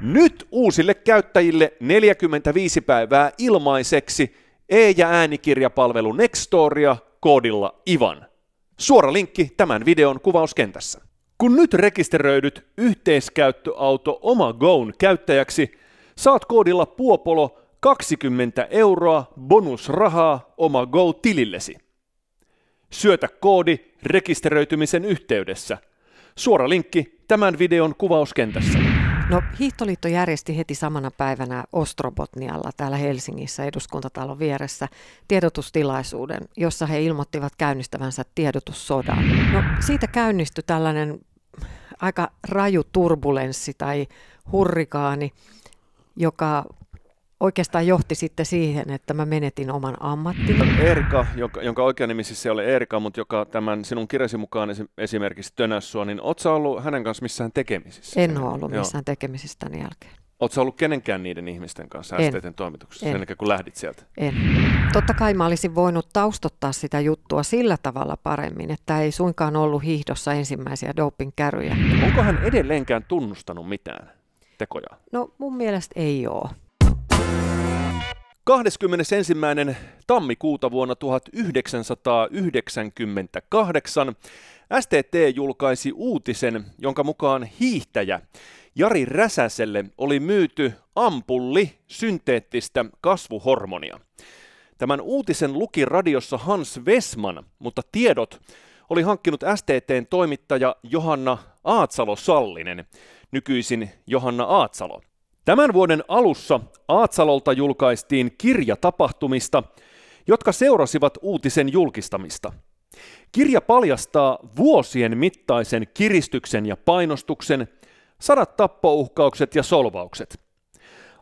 Nyt uusille käyttäjille 45 päivää ilmaiseksi e- ja äänikirjapalvelu Nextoria koodilla IVAN. Suora linkki tämän videon kuvauskentässä. Kun nyt rekisteröidyt yhteiskäyttöauto Oma Goon käyttäjäksi, saat koodilla Puopolo 20 euroa bonusrahaa Oma Go tilillesi. Syötä koodi rekisteröitymisen yhteydessä – Suora linkki tämän videon kuvauskentässä. No, Hiihtoliitto järjesti heti samana päivänä Ostrobotnialla täällä Helsingissä eduskuntatalon vieressä tiedotustilaisuuden, jossa he ilmoittivat käynnistävänsä tiedotussodan. No, siitä käynnistyi tällainen aika raju turbulenssi tai hurrikaani, joka oikeastaan johti sitten siihen, että mä menetin oman ammattin. Erka, joka, jonka oikea nimi siis ei ole Erka, mutta joka tämän sinun kirjasi mukaan esimerkiksi tönäs sua, niin ootko ollut hänen kanssa missään tekemisissä? En ole ollut missään Joo. tekemisissä tämän jälkeen. Oletko ollut kenenkään niiden ihmisten kanssa STTn toimituksessa en. ennen kuin lähdit sieltä? En. Totta kai mä olisin voinut taustottaa sitä juttua sillä tavalla paremmin, että ei suinkaan ollut hiihdossa ensimmäisiä dopingkäryjä. Onko hän edelleenkään tunnustanut mitään tekoja? No mun mielestä ei ole. 21. tammikuuta vuonna 1998 STT julkaisi uutisen, jonka mukaan hiihtäjä Jari Räsäselle oli myyty ampulli synteettistä kasvuhormonia. Tämän uutisen luki radiossa Hans Vesman, mutta tiedot oli hankkinut STTn toimittaja Johanna Aatsalo-Sallinen, nykyisin Johanna Aatsalo. Tämän vuoden alussa Aatsalolta julkaistiin kirja tapahtumista, jotka seurasivat uutisen julkistamista. Kirja paljastaa vuosien mittaisen kiristyksen ja painostuksen, sadat tappouhkaukset ja solvaukset.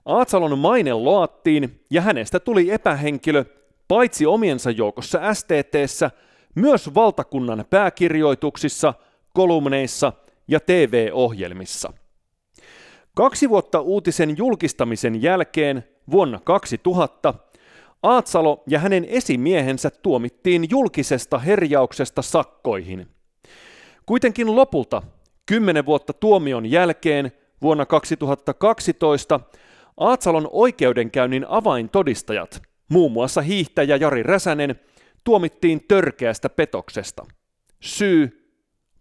Aatsalon maine loattiin ja hänestä tuli epähenkilö paitsi omiensa joukossa STTssä, myös valtakunnan pääkirjoituksissa, kolumneissa ja TV-ohjelmissa. Kaksi vuotta uutisen julkistamisen jälkeen vuonna 2000 Aatsalo ja hänen esimiehensä tuomittiin julkisesta herjauksesta sakkoihin. Kuitenkin lopulta, kymmenen vuotta tuomion jälkeen, vuonna 2012, Aatsalon oikeudenkäynnin avaintodistajat, muun muassa hiihtäjä Jari Räsänen, tuomittiin törkeästä petoksesta. Syy,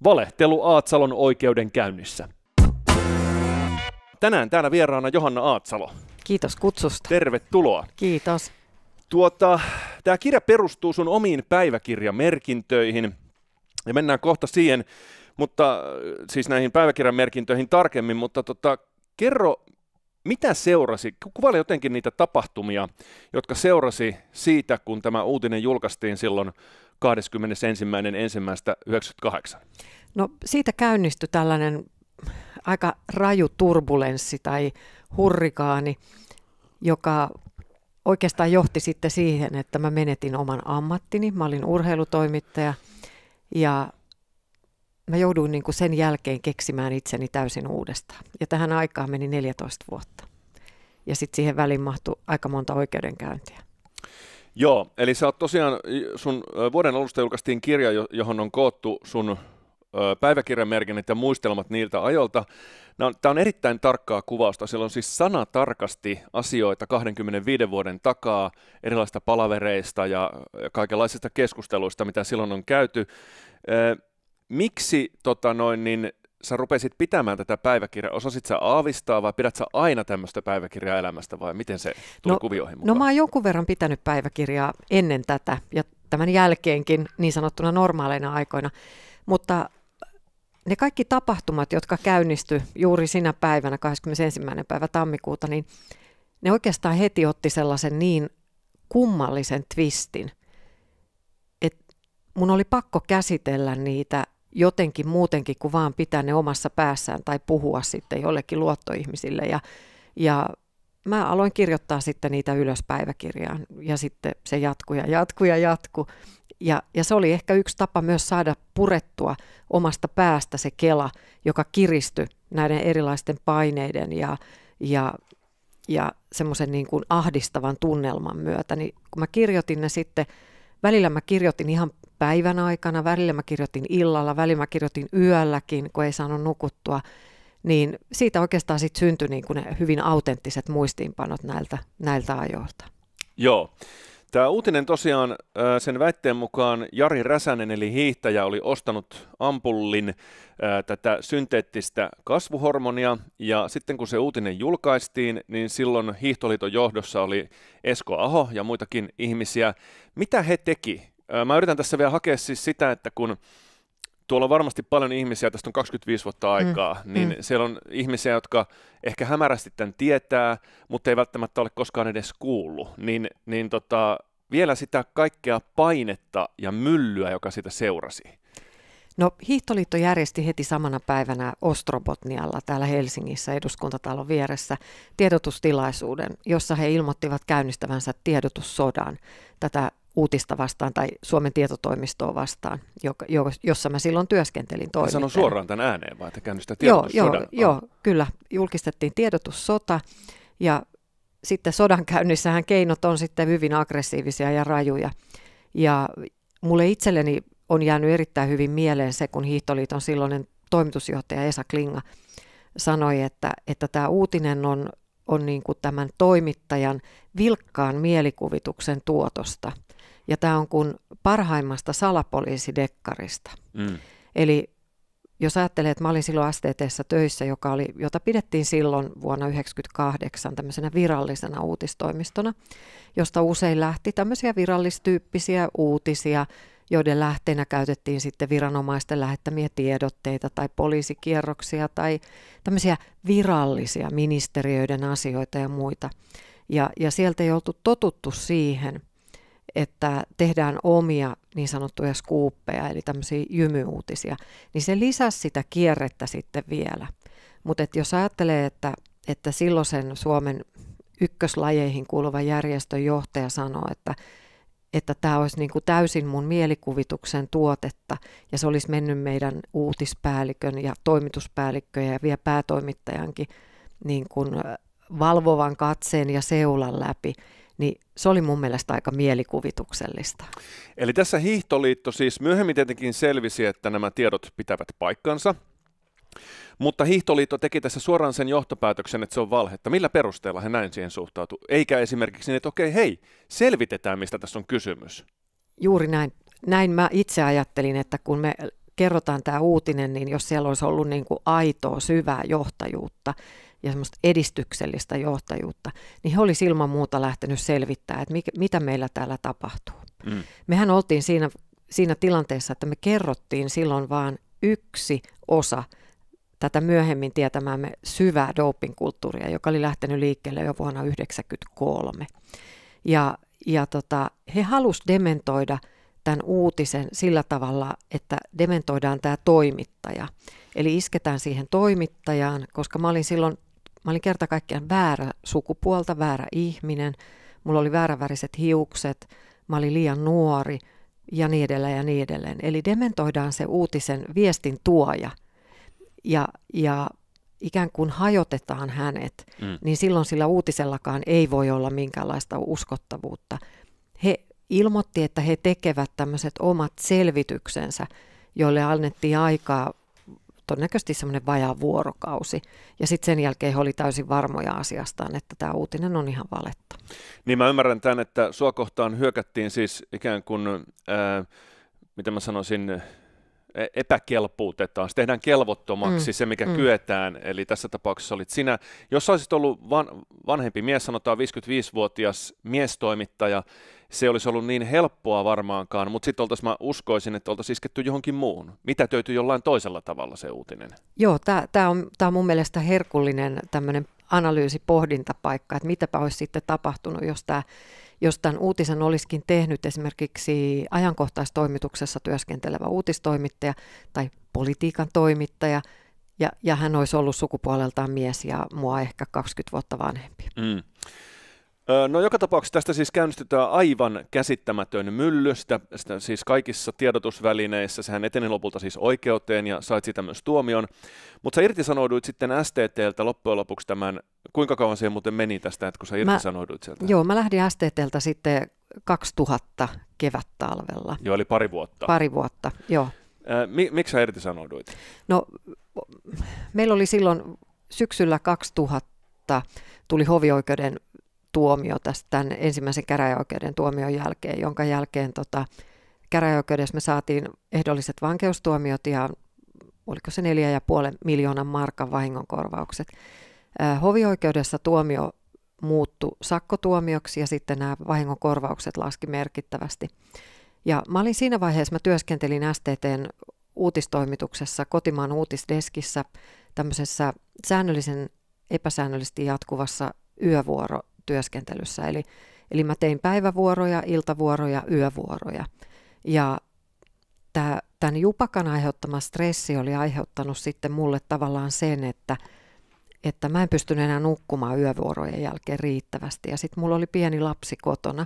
valehtelu Aatsalon oikeudenkäynnissä. Tänään täällä vieraana Johanna Aatsalo. Kiitos kutsusta. Tervetuloa. Kiitos. Tuota, tämä kirja perustuu sun omiin päiväkirjamerkintöihin ja mennään kohta siihen, mutta siis näihin päiväkirjamerkintöihin tarkemmin, mutta tota, kerro, mitä seurasi, kuvaile jotenkin niitä tapahtumia, jotka seurasi siitä, kun tämä uutinen julkaistiin silloin 21.1.1998? No siitä käynnistyi tällainen aika raju turbulenssi tai hurrikaani, joka oikeastaan johti sitten siihen, että mä menetin oman ammattini. Mä olin urheilutoimittaja ja mä jouduin niin kuin sen jälkeen keksimään itseni täysin uudestaan. Ja tähän aikaan meni 14 vuotta. Ja sitten siihen väliin mahtui aika monta oikeudenkäyntiä. Joo, eli sä oot tosiaan, sun vuoden alusta julkaistiin kirja, johon on koottu sun päiväkirjamerkinnät ja muistelmat niiltä ajoilta. Tämä on erittäin tarkkaa kuvausta. Siellä on siis sana tarkasti asioita 25 vuoden takaa, erilaisista palavereista ja kaikenlaisista keskusteluista, mitä silloin on käyty. Miksi tota noin, niin sä rupesit pitämään tätä päiväkirjaa? Osasit sä aavistaa vai pidät sä aina tämmöistä päiväkirjaa elämästä vai miten se tuli no, kuvioihin no mukaan? No mä oon jonkun verran pitänyt päiväkirjaa ennen tätä ja tämän jälkeenkin niin sanottuna normaaleina aikoina, mutta ne kaikki tapahtumat, jotka käynnisty juuri sinä päivänä, 21. päivä tammikuuta, niin ne oikeastaan heti otti sellaisen niin kummallisen twistin, että mun oli pakko käsitellä niitä jotenkin muutenkin kuin vaan pitää ne omassa päässään tai puhua sitten jollekin luottoihmisille. Ja, ja mä aloin kirjoittaa sitten niitä ylös päiväkirjaan ja sitten se jatkuu ja jatkuu ja jatkuu. Ja, ja se oli ehkä yksi tapa myös saada purettua omasta päästä se kela, joka kiristyi näiden erilaisten paineiden ja, ja, ja semmoisen niin kuin ahdistavan tunnelman myötä. Niin kun mä kirjoitin ne sitten, välillä mä kirjoitin ihan päivän aikana, välillä mä kirjoitin illalla, välillä mä kirjoitin yölläkin, kun ei saanut nukuttua, niin siitä oikeastaan sitten syntyi niin kuin ne hyvin autenttiset muistiinpanot näiltä, näiltä ajoilta. Joo. Tämä uutinen tosiaan sen väitteen mukaan Jari Räsänen eli hiihtäjä oli ostanut ampullin tätä synteettistä kasvuhormonia ja sitten kun se uutinen julkaistiin, niin silloin Hiihtoliiton johdossa oli Esko Aho ja muitakin ihmisiä. Mitä he teki? Mä yritän tässä vielä hakea siis sitä, että kun tuolla on varmasti paljon ihmisiä, tästä on 25 vuotta mm. aikaa, mm. niin mm. siellä on ihmisiä, jotka ehkä hämärästi tämän tietää, mutta ei välttämättä ole koskaan edes kuullut. Niin, niin tota, vielä sitä kaikkea painetta ja myllyä, joka sitä seurasi. No Hiihtoliitto järjesti heti samana päivänä Ostrobotnialla täällä Helsingissä eduskuntatalon vieressä tiedotustilaisuuden, jossa he ilmoittivat käynnistävänsä tiedotussodan tätä uutista vastaan tai Suomen tietotoimistoa vastaan, joka, jo, jossa mä silloin työskentelin toimintaan. Sanon suoraan tämän ääneen vai että käynyt sitä joo, joo, joo, kyllä. Julkistettiin tiedotussota ja sitten sodan käynnissähän keinot on sitten hyvin aggressiivisia ja rajuja. Ja mulle itselleni on jäänyt erittäin hyvin mieleen se, kun Hiihtoliiton silloinen toimitusjohtaja Esa Klinga sanoi, että, että tämä uutinen on, on niin kuin tämän toimittajan vilkkaan mielikuvituksen tuotosta – ja tämä on kuin parhaimmasta salapoliisidekkarista. Mm. Eli jos ajattelee, että mä olin silloin stt töissä, joka oli, jota pidettiin silloin vuonna 1998 tämmöisenä virallisena uutistoimistona, josta usein lähti tämmöisiä virallistyyppisiä uutisia, joiden lähteenä käytettiin sitten viranomaisten lähettämiä tiedotteita tai poliisikierroksia tai tämmöisiä virallisia ministeriöiden asioita ja muita. Ja, ja sieltä ei oltu totuttu siihen, että tehdään omia niin sanottuja skuuppeja, eli tämmöisiä jymyuutisia, niin se lisäsi sitä kierrettä sitten vielä. Mutta jos ajattelee, että, että silloisen Suomen ykköslajeihin kuuluva järjestön johtaja sanoo, että että tämä olisi niin kuin täysin mun mielikuvituksen tuotetta ja se olisi mennyt meidän uutispäällikön ja toimituspäällikköjä ja vielä päätoimittajankin niin kuin valvovan katseen ja seulan läpi – niin se oli mun mielestä aika mielikuvituksellista. Eli tässä hiihtoliitto siis myöhemmin tietenkin selvisi, että nämä tiedot pitävät paikkansa, mutta hiihtoliitto teki tässä suoraan sen johtopäätöksen, että se on valhetta. Millä perusteella he näin siihen suhtautu? Eikä esimerkiksi niin, että okei, hei, selvitetään, mistä tässä on kysymys. Juuri näin. Näin mä itse ajattelin, että kun me kerrotaan tämä uutinen, niin jos siellä olisi ollut niin kuin aitoa, syvää johtajuutta ja semmoista edistyksellistä johtajuutta, niin he olisivat ilman muuta lähtenyt selvittämään, että mikä, mitä meillä täällä tapahtuu. Mm. Mehän oltiin siinä, siinä tilanteessa, että me kerrottiin silloin vaan yksi osa tätä myöhemmin tietämäämme syvää dopingkulttuuria, joka oli lähtenyt liikkeelle jo vuonna 1993. Ja, ja tota, he halusivat dementoida – tämän uutisen sillä tavalla, että dementoidaan tämä toimittaja. Eli isketään siihen toimittajaan, koska mä olin silloin, mä olin kerta kaikkiaan väärä sukupuolta, väärä ihminen, mulla oli vääräväriset hiukset, mä olin liian nuori ja niin edelleen ja niin edelleen. Eli dementoidaan se uutisen viestin tuoja ja, ja ikään kuin hajotetaan hänet, mm. niin silloin sillä uutisellakaan ei voi olla minkäänlaista uskottavuutta – ilmoitti, että he tekevät tämmöiset omat selvityksensä, joille annettiin aikaa todennäköisesti semmoinen vajaa vuorokausi. Ja sitten sen jälkeen he oli täysin varmoja asiastaan, että tämä uutinen on ihan valetta. Niin mä ymmärrän tämän, että sua kohtaan hyökättiin siis ikään kuin, ää, mitä mä sanoisin, e-, epäkelpuutetaan, se tehdään kelvottomaksi mm, se, mikä mm. kyetään, eli tässä tapauksessa olit sinä. Jos olisit ollut van, vanhempi mies, sanotaan 55-vuotias miestoimittaja, se olisi ollut niin helppoa varmaankaan, mutta sitten oltaisiin, mä uskoisin, että oltaisiin isketty johonkin muuhun. Mitä töytyi jollain toisella tavalla se uutinen? Joo, tämä on, on mun mielestä herkullinen tämmöinen analyysi, pohdintapaikka, että mitäpä olisi sitten tapahtunut, jos tää, jos tämän uutisen olisikin tehnyt esimerkiksi ajankohtaistoimituksessa työskentelevä uutistoimittaja tai politiikan toimittaja, ja, ja hän olisi ollut sukupuoleltaan mies ja mua ehkä 20 vuotta vanhempi. Mm. No joka tapauksessa tästä siis käynnistetään aivan käsittämätön mylly, sitä, sitä siis kaikissa tiedotusvälineissä, sehän eteni lopulta siis oikeuteen ja sait sitä myös tuomion, mutta sä irtisanouduit sitten STTltä loppujen lopuksi tämän, kuinka kauan siihen muuten meni tästä, että kun sä irtisanouduit mä, sieltä? Joo, mä lähdin STTltä sitten 2000 kevättalvella. Joo, eli pari vuotta. Pari vuotta, joo. Mi- miksi sä irtisanouduit? No, meillä oli silloin syksyllä 2000 tuli hovioikeuden tuomio tästä tämän ensimmäisen käräjäoikeuden tuomion jälkeen, jonka jälkeen tota, käräjäoikeudessa me saatiin ehdolliset vankeustuomiot ja oliko se neljä ja puolen miljoonan markan vahingonkorvaukset. Hovioikeudessa tuomio muuttu sakkotuomioksi ja sitten nämä vahingonkorvaukset laski merkittävästi. Ja mä olin siinä vaiheessa, mä työskentelin STTn uutistoimituksessa, kotimaan uutisdeskissä, tämmöisessä säännöllisen, epäsäännöllisesti jatkuvassa yövuoro työskentelyssä. Eli, eli mä tein päivävuoroja, iltavuoroja, yövuoroja. Ja tämä, tämän jupakan aiheuttama stressi oli aiheuttanut sitten mulle tavallaan sen, että, että mä en pystynyt enää nukkumaan yövuorojen jälkeen riittävästi. Ja sitten mulla oli pieni lapsi kotona.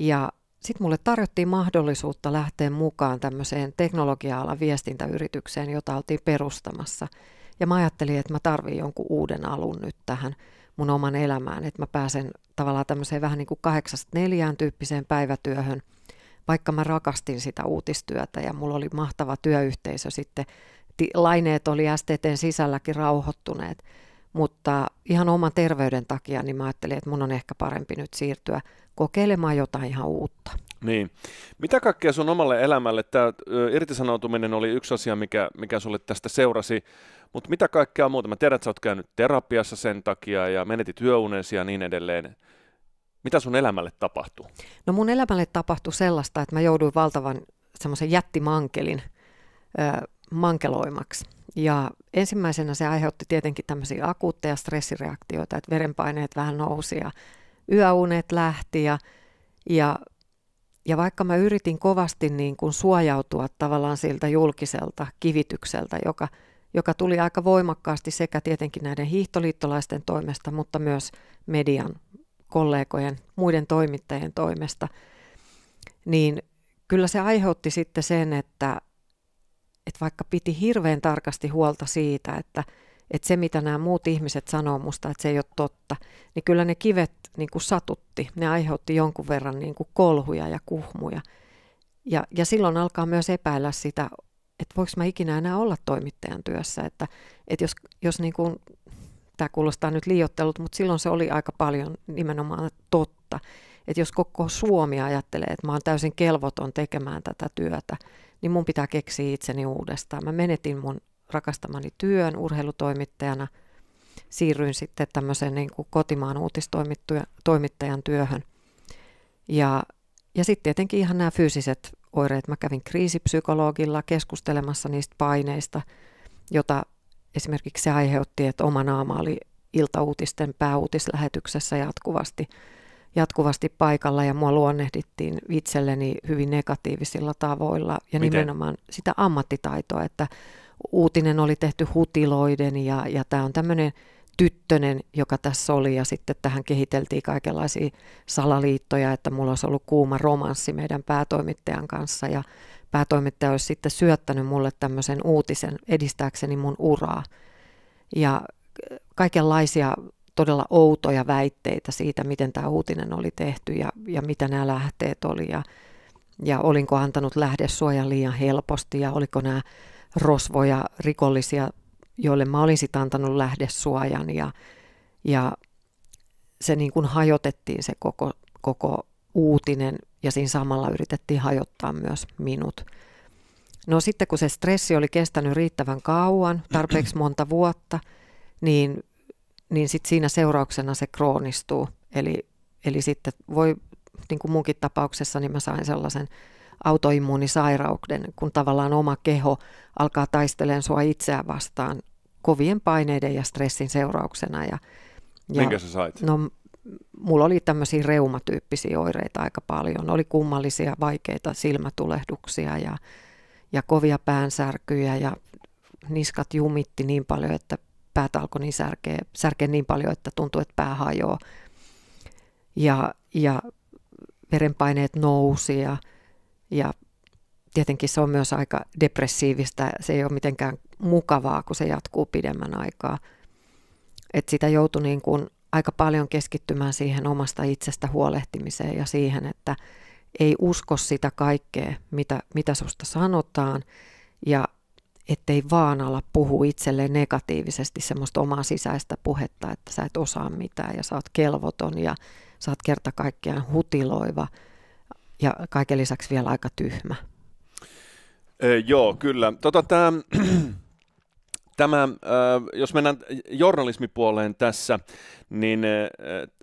Ja sitten mulle tarjottiin mahdollisuutta lähteä mukaan tämmöiseen teknologia viestintäyritykseen, jota oltiin perustamassa. Ja mä ajattelin, että mä tarvitsen jonkun uuden alun nyt tähän – mun oman elämään, että mä pääsen tavallaan tämmöiseen vähän niin kuin kahdeksasta neljään tyyppiseen päivätyöhön, vaikka mä rakastin sitä uutistyötä ja mulla oli mahtava työyhteisö sitten, laineet oli STTn sisälläkin rauhoittuneet, mutta ihan oman terveyden takia niin mä ajattelin, että mun on ehkä parempi nyt siirtyä kokeilemaan jotain ihan uutta. Niin. Mitä kaikkea sun omalle elämälle, tämä irtisanoutuminen oli yksi asia, mikä, mikä sulle tästä seurasi, mutta mitä kaikkea muuta? Mä tiedän, että sä oot käynyt terapiassa sen takia ja menetit työunensia ja niin edelleen. Mitä sun elämälle tapahtuu? No mun elämälle tapahtui sellaista, että mä jouduin valtavan semmoisen jättimankelin ö, mankeloimaksi. Ja ensimmäisenä se aiheutti tietenkin tämmöisiä akuutteja stressireaktioita, että verenpaineet vähän nousi ja yöunet lähti ja, ja, ja vaikka mä yritin kovasti niin kuin suojautua tavallaan siltä julkiselta kivitykseltä, joka – joka tuli aika voimakkaasti sekä tietenkin näiden hiihtoliittolaisten toimesta, mutta myös median kollegojen, muiden toimittajien toimesta, niin kyllä se aiheutti sitten sen, että, että vaikka piti hirveän tarkasti huolta siitä, että, että se mitä nämä muut ihmiset sanoo musta, että se ei ole totta, niin kyllä ne kivet niin kuin satutti, ne aiheutti jonkun verran niin kuin kolhuja ja kuhmuja. Ja, ja silloin alkaa myös epäillä sitä että voiko mä ikinä enää olla toimittajan työssä, että, että jos, jos niin kuin, tämä kuulostaa nyt liiottelut, mutta silloin se oli aika paljon nimenomaan totta, että jos koko Suomi ajattelee, että mä oon täysin kelvoton tekemään tätä työtä, niin mun pitää keksiä itseni uudestaan. Mä menetin mun rakastamani työn urheilutoimittajana, siirryin sitten tämmöiseen niin kuin kotimaan uutistoimittajan työhön. Ja, ja sitten tietenkin ihan nämä fyysiset oireet. Mä kävin kriisipsykologilla keskustelemassa niistä paineista, jota esimerkiksi se aiheutti, että oma naama oli iltauutisten pääuutislähetyksessä jatkuvasti, jatkuvasti paikalla ja mua luonnehdittiin itselleni hyvin negatiivisilla tavoilla ja Miten? nimenomaan sitä ammattitaitoa, että uutinen oli tehty hutiloiden ja, ja tämä on tämmöinen – tyttönen, joka tässä oli ja sitten tähän kehiteltiin kaikenlaisia salaliittoja, että mulla olisi ollut kuuma romanssi meidän päätoimittajan kanssa ja päätoimittaja olisi sitten syöttänyt mulle tämmöisen uutisen edistääkseni mun uraa. Ja äh, kaikenlaisia todella outoja väitteitä siitä, miten tämä uutinen oli tehty ja, ja mitä nämä lähteet oli ja, ja olinko antanut lähdesuojan liian helposti ja oliko nämä rosvoja, rikollisia joille mä olin sitten antanut lähdesuojan ja, ja se niin kuin hajotettiin se koko, koko uutinen ja siinä samalla yritettiin hajottaa myös minut. No sitten kun se stressi oli kestänyt riittävän kauan, tarpeeksi monta vuotta, niin, niin sitten siinä seurauksena se kroonistuu. Eli, eli sitten voi, niin kuin munkin tapauksessa, niin mä sain sellaisen autoimmuunisairauden, kun tavallaan oma keho alkaa taisteleen sua itseään vastaan kovien paineiden ja stressin seurauksena. Ja, ja Minkä sä sait? No, mulla oli tämmöisiä reumatyyppisiä oireita aika paljon. Oli kummallisia, vaikeita silmätulehduksia ja, ja kovia päänsärkyjä ja niskat jumitti niin paljon, että päät alkoi niin särkeä, särkeä niin paljon, että tuntui, että pää hajoaa. Ja, ja verenpaineet nousi ja, ja tietenkin se on myös aika depressiivistä, se ei ole mitenkään mukavaa, kun se jatkuu pidemmän aikaa. Et sitä joutui niin kuin aika paljon keskittymään siihen omasta itsestä huolehtimiseen ja siihen, että ei usko sitä kaikkea, mitä, mitä susta sanotaan ja ettei vaan ala puhu itselleen negatiivisesti semmoista omaa sisäistä puhetta, että sä et osaa mitään ja sä oot kelvoton ja sä oot kerta kaikkiaan hutiloiva – ja kaiken lisäksi vielä aika tyhmä. Ee, joo, kyllä. Tota, tämä tämä, äh, jos mennään journalismipuoleen tässä, niin äh,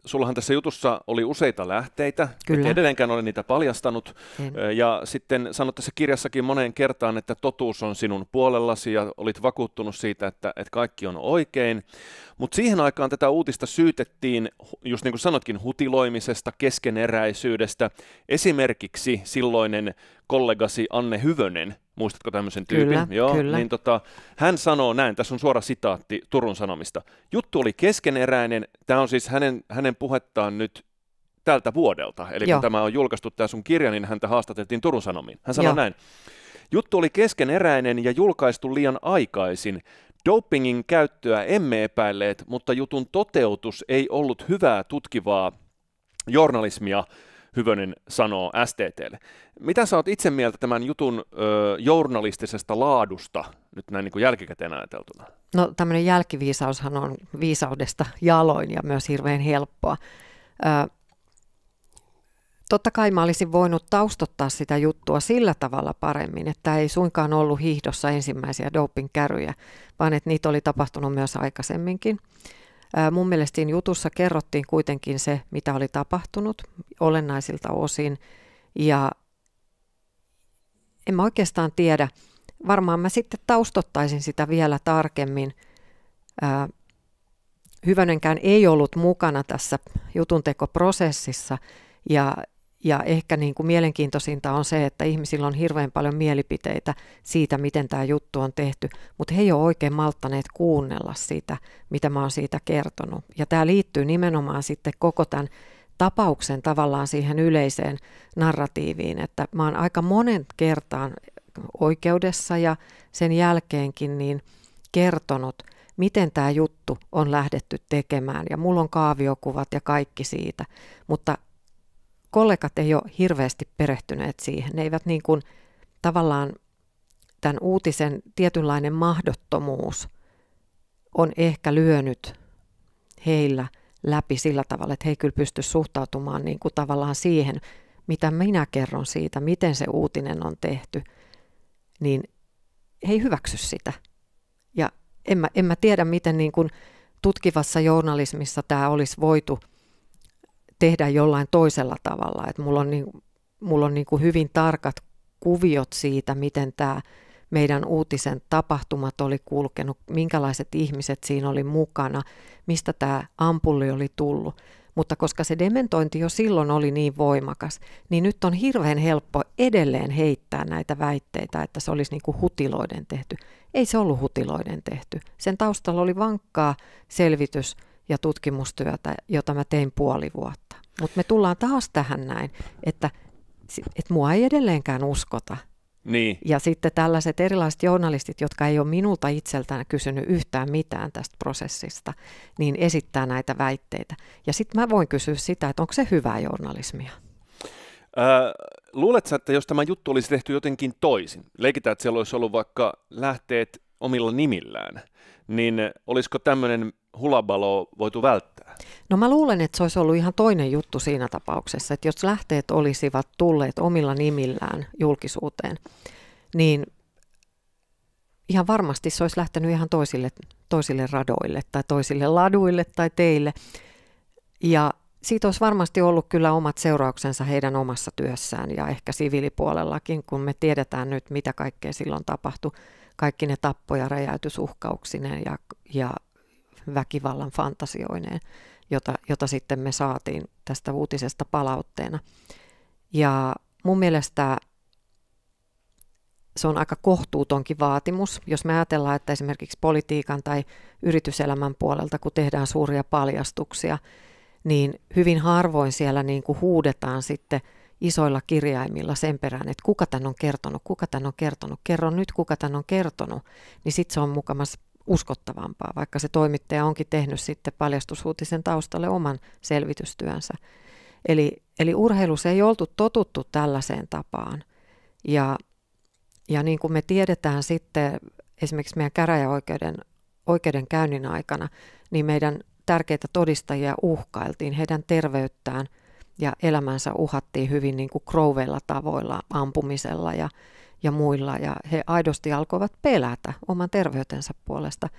sullahan tässä jutussa oli useita lähteitä, Kyllä. edelleenkään ole niitä paljastanut, en. Äh, ja sitten sanot tässä kirjassakin moneen kertaan, että totuus on sinun puolellasi, ja olit vakuuttunut siitä, että, että kaikki on oikein, mutta siihen aikaan tätä uutista syytettiin, just niin kuin sanotkin, hutiloimisesta, keskeneräisyydestä, esimerkiksi silloinen kollegasi Anne Hyvönen Muistatko tämmöisen tyypin? Kyllä, Joo, kyllä. Niin tota, hän sanoo näin, tässä on suora sitaatti Turun Sanomista. Juttu oli keskeneräinen, tämä on siis hänen, hänen puhettaan nyt tältä vuodelta, eli Joo. kun tämä on julkaistu tämä sun kirja, niin häntä haastateltiin Turun Sanomiin. Hän sanoi Joo. näin. Juttu oli keskeneräinen ja julkaistu liian aikaisin. Dopingin käyttöä emme epäilleet, mutta jutun toteutus ei ollut hyvää tutkivaa journalismia. Hyvönen sanoo STTlle. Mitä sä oot itse mieltä tämän jutun ö, journalistisesta laadusta nyt näin niin kuin jälkikäteen ajateltuna? No tämmöinen jälkiviisaushan on viisaudesta jaloin ja myös hirveän helppoa. Ö, totta kai mä olisin voinut taustottaa sitä juttua sillä tavalla paremmin, että ei suinkaan ollut hiihdossa ensimmäisiä dopingkäryjä, vaan että niitä oli tapahtunut myös aikaisemminkin. Mun mielestä siinä jutussa kerrottiin kuitenkin se, mitä oli tapahtunut olennaisilta osin. Ja en mä oikeastaan tiedä. Varmaan mä sitten taustottaisin sitä vielä tarkemmin. Hyvönenkään ei ollut mukana tässä jutuntekoprosessissa ja ja ehkä niin kuin mielenkiintoisinta on se, että ihmisillä on hirveän paljon mielipiteitä siitä, miten tämä juttu on tehty, mutta he ei ole oikein malttaneet kuunnella sitä, mitä mä oon siitä kertonut. Ja tämä liittyy nimenomaan sitten koko tämän tapauksen tavallaan siihen yleiseen narratiiviin, että mä oon aika monen kertaan oikeudessa ja sen jälkeenkin niin kertonut, miten tämä juttu on lähdetty tekemään ja mulla on kaaviokuvat ja kaikki siitä, mutta kollegat ei ole hirveästi perehtyneet siihen. Ne eivät niin kuin tavallaan tämän uutisen tietynlainen mahdottomuus on ehkä lyönyt heillä läpi sillä tavalla, että he ei kyllä pysty suhtautumaan niin kuin tavallaan siihen, mitä minä kerron siitä, miten se uutinen on tehty, niin he ei hyväksy sitä. Ja en mä, en mä tiedä, miten niin kuin tutkivassa journalismissa tämä olisi voitu – tehdä jollain toisella tavalla. Et mulla on, niin, mulla on niin kuin hyvin tarkat kuviot siitä, miten tämä meidän uutisen tapahtumat oli kulkenut, minkälaiset ihmiset siinä oli mukana, mistä tämä ampulli oli tullut. Mutta koska se dementointi jo silloin oli niin voimakas, niin nyt on hirveän helppo edelleen heittää näitä väitteitä, että se olisi niin kuin hutiloiden tehty. Ei se ollut hutiloiden tehty. Sen taustalla oli vankkaa selvitys ja tutkimustyötä, jota mä tein puoli vuotta. Mutta me tullaan taas tähän näin, että et mua ei edelleenkään uskota. Niin. Ja sitten tällaiset erilaiset journalistit, jotka ei ole minulta itseltään kysynyt yhtään mitään tästä prosessista, niin esittää näitä väitteitä. Ja sitten mä voin kysyä sitä, että onko se hyvää journalismia. Öö, luuletko, että jos tämä juttu olisi tehty jotenkin toisin, leikitään, että siellä olisi ollut vaikka lähteet omilla nimillään – niin eh, olisiko tämmöinen hulabalo voitu välttää? No mä luulen, että se olisi ollut ihan toinen juttu siinä tapauksessa, että jos lähteet olisivat tulleet omilla nimillään julkisuuteen, niin ihan varmasti se olisi lähtenyt ihan toisille, toisille radoille tai toisille laduille tai teille. Ja siitä olisi varmasti ollut kyllä omat seurauksensa heidän omassa työssään ja ehkä siviilipuolellakin, kun me tiedetään nyt, mitä kaikkea silloin tapahtui kaikki ne tappoja räjäytysuhkauksineen ja, ja väkivallan fantasioineen, jota, jota sitten me saatiin tästä uutisesta palautteena. Ja mun mielestä se on aika kohtuutonkin vaatimus, jos me ajatellaan, että esimerkiksi politiikan tai yrityselämän puolelta, kun tehdään suuria paljastuksia, niin hyvin harvoin siellä niin kuin huudetaan sitten – isoilla kirjaimilla sen perään, että kuka tämän on kertonut, kuka tämän on kertonut, kerro nyt kuka tämän on kertonut, niin sitten se on mukamas uskottavampaa, vaikka se toimittaja onkin tehnyt sitten paljastushuutisen taustalle oman selvitystyönsä. Eli, eli urheilussa ei oltu totuttu tällaiseen tapaan. Ja, ja niin kuin me tiedetään sitten esimerkiksi meidän käräjäoikeuden oikeudenkäynnin aikana, niin meidän tärkeitä todistajia uhkailtiin, heidän terveyttään – ja elämänsä uhattiin hyvin niin kuin krouveilla tavoilla, ampumisella ja, ja muilla. Ja he aidosti alkoivat pelätä oman terveytensä puolesta.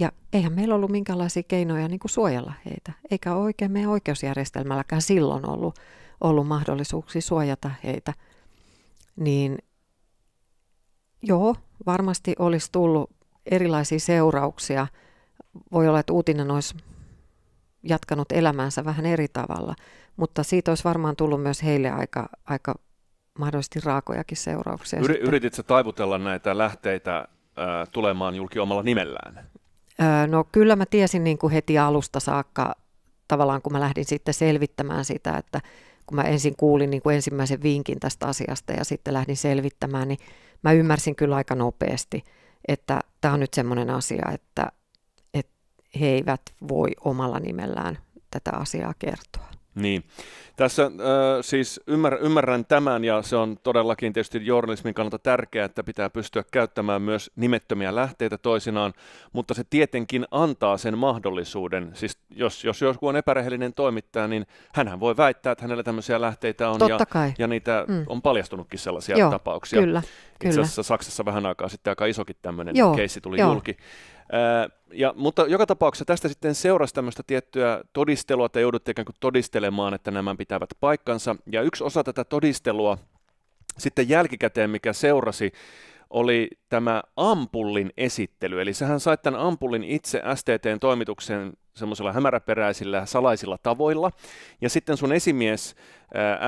Ja eihän meillä ollut minkäänlaisia keinoja niin kuin suojella heitä, eikä oikein meidän oikeusjärjestelmälläkään silloin ollut, ollut mahdollisuuksia suojata heitä. Niin joo, varmasti olisi tullut erilaisia seurauksia. Voi olla, että uutinen olisi jatkanut elämäänsä vähän eri tavalla – mutta siitä olisi varmaan tullut myös heille aika, aika mahdollisesti raakojakin seurauksia. Yri, yrititkö taivutella näitä lähteitä ö, tulemaan julki omalla nimellään? Öö, no kyllä mä tiesin niin kuin heti alusta saakka, tavallaan kun mä lähdin sitten selvittämään sitä, että kun mä ensin kuulin niin kuin ensimmäisen vinkin tästä asiasta ja sitten lähdin selvittämään, niin mä ymmärsin kyllä aika nopeasti, että tämä on nyt semmoinen asia, että, että he eivät voi omalla nimellään tätä asiaa kertoa. Niin. Tässä äh, siis ymmär, ymmärrän tämän ja se on todellakin tietysti journalismin kannalta tärkeää, että pitää pystyä käyttämään myös nimettömiä lähteitä toisinaan, mutta se tietenkin antaa sen mahdollisuuden. Siis jos, jos joku on epärehellinen toimittaja, niin hän voi väittää, että hänellä tämmöisiä lähteitä on Totta ja, kai. ja niitä mm. on paljastunutkin sellaisia Joo, tapauksia. Kyllä, Itse asiassa kyllä. Saksassa vähän aikaa sitten aika isokin tämmöinen keissi tuli jo. julki ja, mutta joka tapauksessa tästä sitten seurasi tämmöistä tiettyä todistelua, että joudutte ikään kuin todistelemaan, että nämä pitävät paikkansa. Ja yksi osa tätä todistelua sitten jälkikäteen, mikä seurasi, oli tämä ampullin esittely. Eli sähän sait tämän ampullin itse STTn toimituksen semmoisilla hämäräperäisillä salaisilla tavoilla. Ja sitten sun esimies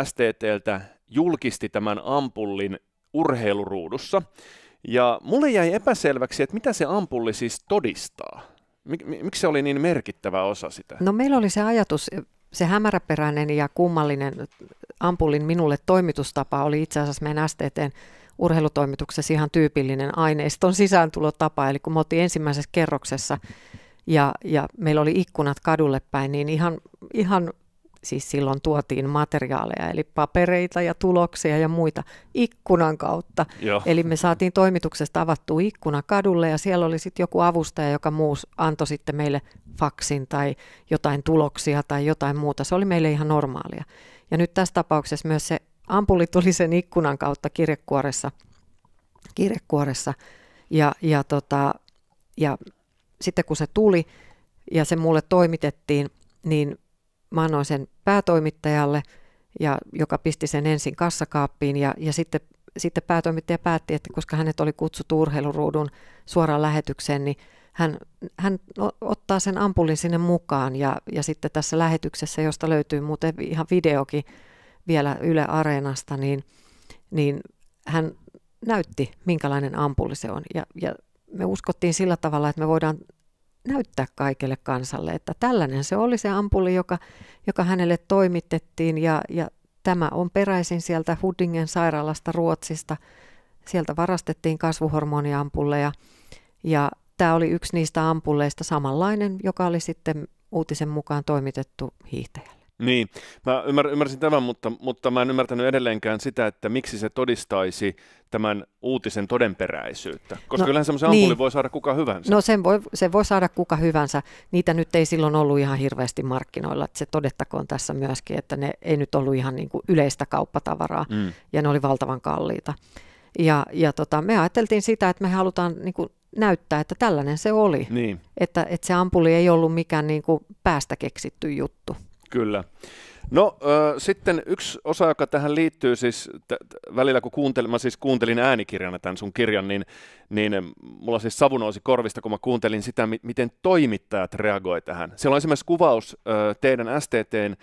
STTltä julkisti tämän ampullin urheiluruudussa. Ja mulle jäi epäselväksi, että mitä se ampulli siis todistaa. Mik, miksi se oli niin merkittävä osa sitä? No meillä oli se ajatus, se hämäräperäinen ja kummallinen ampullin minulle toimitustapa oli itse asiassa meidän STTn urheilutoimituksessa ihan tyypillinen aineiston sisääntulotapa. Eli kun me oltiin ensimmäisessä kerroksessa ja, ja meillä oli ikkunat kadulle päin, niin ihan, ihan siis silloin tuotiin materiaaleja, eli papereita ja tuloksia ja muita ikkunan kautta. Joo. Eli me saatiin toimituksesta avattua ikkuna kadulle ja siellä oli sitten joku avustaja, joka muus antoi sitten meille faksin tai jotain tuloksia tai jotain muuta. Se oli meille ihan normaalia. Ja nyt tässä tapauksessa myös se ampuli tuli sen ikkunan kautta kirjekuoressa. kirjekuoressa. Ja, ja, tota, ja sitten kun se tuli ja se mulle toimitettiin, niin Mä annoin sen päätoimittajalle, ja, joka pisti sen ensin kassakaappiin ja, ja sitten, sitten päätoimittaja päätti, että koska hänet oli kutsuttu urheiluruudun suoraan lähetykseen, niin hän, hän ottaa sen ampulin sinne mukaan ja, ja sitten tässä lähetyksessä, josta löytyy muuten ihan videokin vielä Yle Areenasta, niin, niin hän näytti, minkälainen ampulli se on. Ja, ja me uskottiin sillä tavalla, että me voidaan näyttää kaikelle kansalle, että tällainen se oli se ampuli, joka, joka hänelle toimitettiin ja, ja tämä on peräisin sieltä Huddingen sairaalasta Ruotsista. Sieltä varastettiin kasvuhormoniampulleja ja tämä oli yksi niistä ampulleista samanlainen, joka oli sitten uutisen mukaan toimitettu hiihtäjälle. Niin, mä ymmär, ymmärsin tämän, mutta, mutta mä en ymmärtänyt edelleenkään sitä, että miksi se todistaisi tämän uutisen todenperäisyyttä. Koska no, kyllähän semmoisen niin. ampulin voi saada kuka hyvänsä. No sen voi, sen voi saada kuka hyvänsä. Niitä nyt ei silloin ollut ihan hirveästi markkinoilla. Että se todettakoon tässä myöskin, että ne ei nyt ollut ihan niin kuin yleistä kauppatavaraa mm. ja ne oli valtavan kalliita. Ja, ja tota, me ajateltiin sitä, että me halutaan niin kuin näyttää, että tällainen se oli. Niin. Että, että se ampuli ei ollut mikään niin kuin päästä keksitty juttu. Kyllä. No äh, sitten yksi osa, joka tähän liittyy, siis t- t- välillä kun kuuntelin, mä siis kuuntelin äänikirjana tämän sun kirjan, niin, niin mulla siis savu nousi korvista, kun mä kuuntelin sitä, mi- miten toimittajat reagoi tähän. Siellä on esimerkiksi kuvaus äh, teidän STTn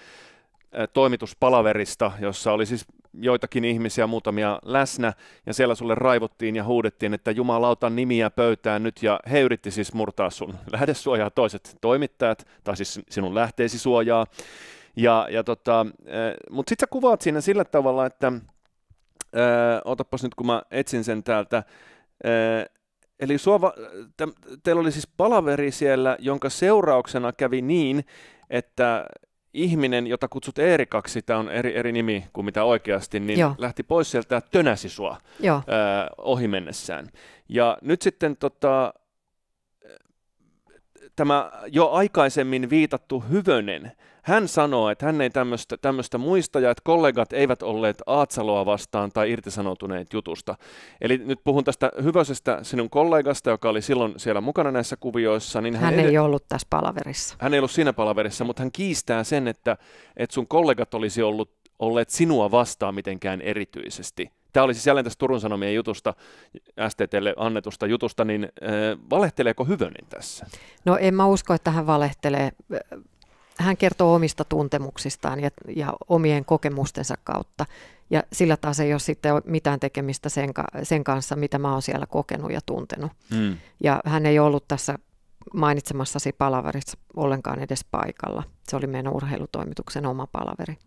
äh, toimituspalaverista, jossa oli siis joitakin ihmisiä, muutamia läsnä, ja siellä sulle raivottiin ja huudettiin, että jumalauta nimiä pöytään nyt, ja he yritti siis murtaa sun lähdesuojaa toiset toimittajat, tai siis sinun lähteesi suojaa. Ja, ja tota, eh, mutta sitten sä kuvaat siinä sillä tavalla, että ö, eh, otapas nyt kun mä etsin sen täältä, ö, eh, Eli sua, te, teillä oli siis palaveri siellä, jonka seurauksena kävi niin, että ihminen, jota kutsut Eerikaksi, tämä on eri, eri nimi kuin mitä oikeasti, niin Joo. lähti pois sieltä ja tönäsi sua Joo. Ö, ohimennessään. Ja nyt sitten tota, tämä jo aikaisemmin viitattu Hyvönen, hän sanoo, että hän ei tämmöistä, tämmöistä muista ja että kollegat eivät olleet Aatsaloa vastaan tai irtisanoutuneet jutusta. Eli nyt puhun tästä Hyvösestä sinun kollegasta, joka oli silloin siellä mukana näissä kuvioissa. Niin hän, hän ei ed- ollut tässä palaverissa. Hän ei ollut siinä palaverissa, mutta hän kiistää sen, että, että sun kollegat olisi ollut, olleet sinua vastaan mitenkään erityisesti. Tämä oli siis jälleen tästä Turun Sanomien jutusta, STTlle annetusta jutusta, niin äh, valehteleeko Hyvönen tässä? No en mä usko, että hän valehtelee. Hän kertoo omista tuntemuksistaan ja, ja omien kokemustensa kautta. Ja sillä taas ei ole sitten mitään tekemistä sen, sen kanssa, mitä mä oon siellä kokenut ja tuntenut. Mm. Ja hän ei ollut tässä mainitsemassasi palaverissa ollenkaan edes paikalla. Se oli meidän urheilutoimituksen oma palaveri.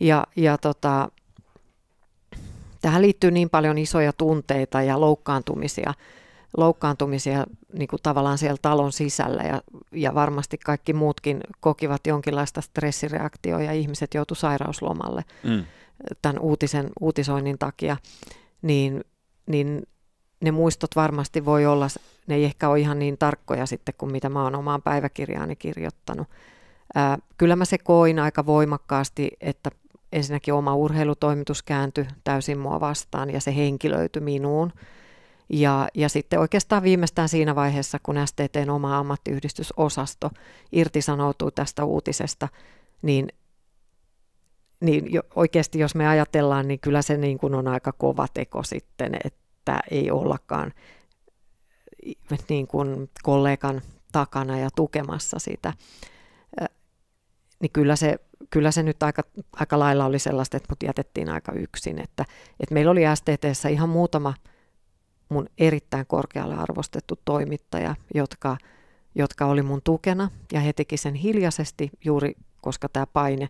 Ja, ja tota, Tähän liittyy niin paljon isoja tunteita ja loukkaantumisia, loukkaantumisia niin kuin tavallaan siellä talon sisällä ja, ja varmasti kaikki muutkin kokivat jonkinlaista stressireaktioa ja ihmiset joutu sairauslomalle mm. tämän uutisen, uutisoinnin takia, niin, niin ne muistot varmasti voi olla, ne ei ehkä ole ihan niin tarkkoja sitten kuin mitä mä oon omaan päiväkirjaani kirjoittanut. Ää, kyllä mä se koin aika voimakkaasti, että ensinnäkin oma urheilutoimitus kääntyi täysin mua vastaan ja se henkilöity minuun. Ja, ja sitten oikeastaan viimeistään siinä vaiheessa, kun STTn oma ammattiyhdistysosasto irtisanoutuu tästä uutisesta, niin, niin jo, oikeasti jos me ajatellaan, niin kyllä se niin kuin on aika kova teko sitten, että ei ollakaan niin kuin kollegan takana ja tukemassa sitä niin kyllä se, kyllä se nyt aika, aika lailla oli sellaista, että mut jätettiin aika yksin. Että, että meillä oli STTssä ihan muutama mun erittäin korkealle arvostettu toimittaja, jotka, jotka oli mun tukena ja he teki sen hiljaisesti juuri koska tämä paine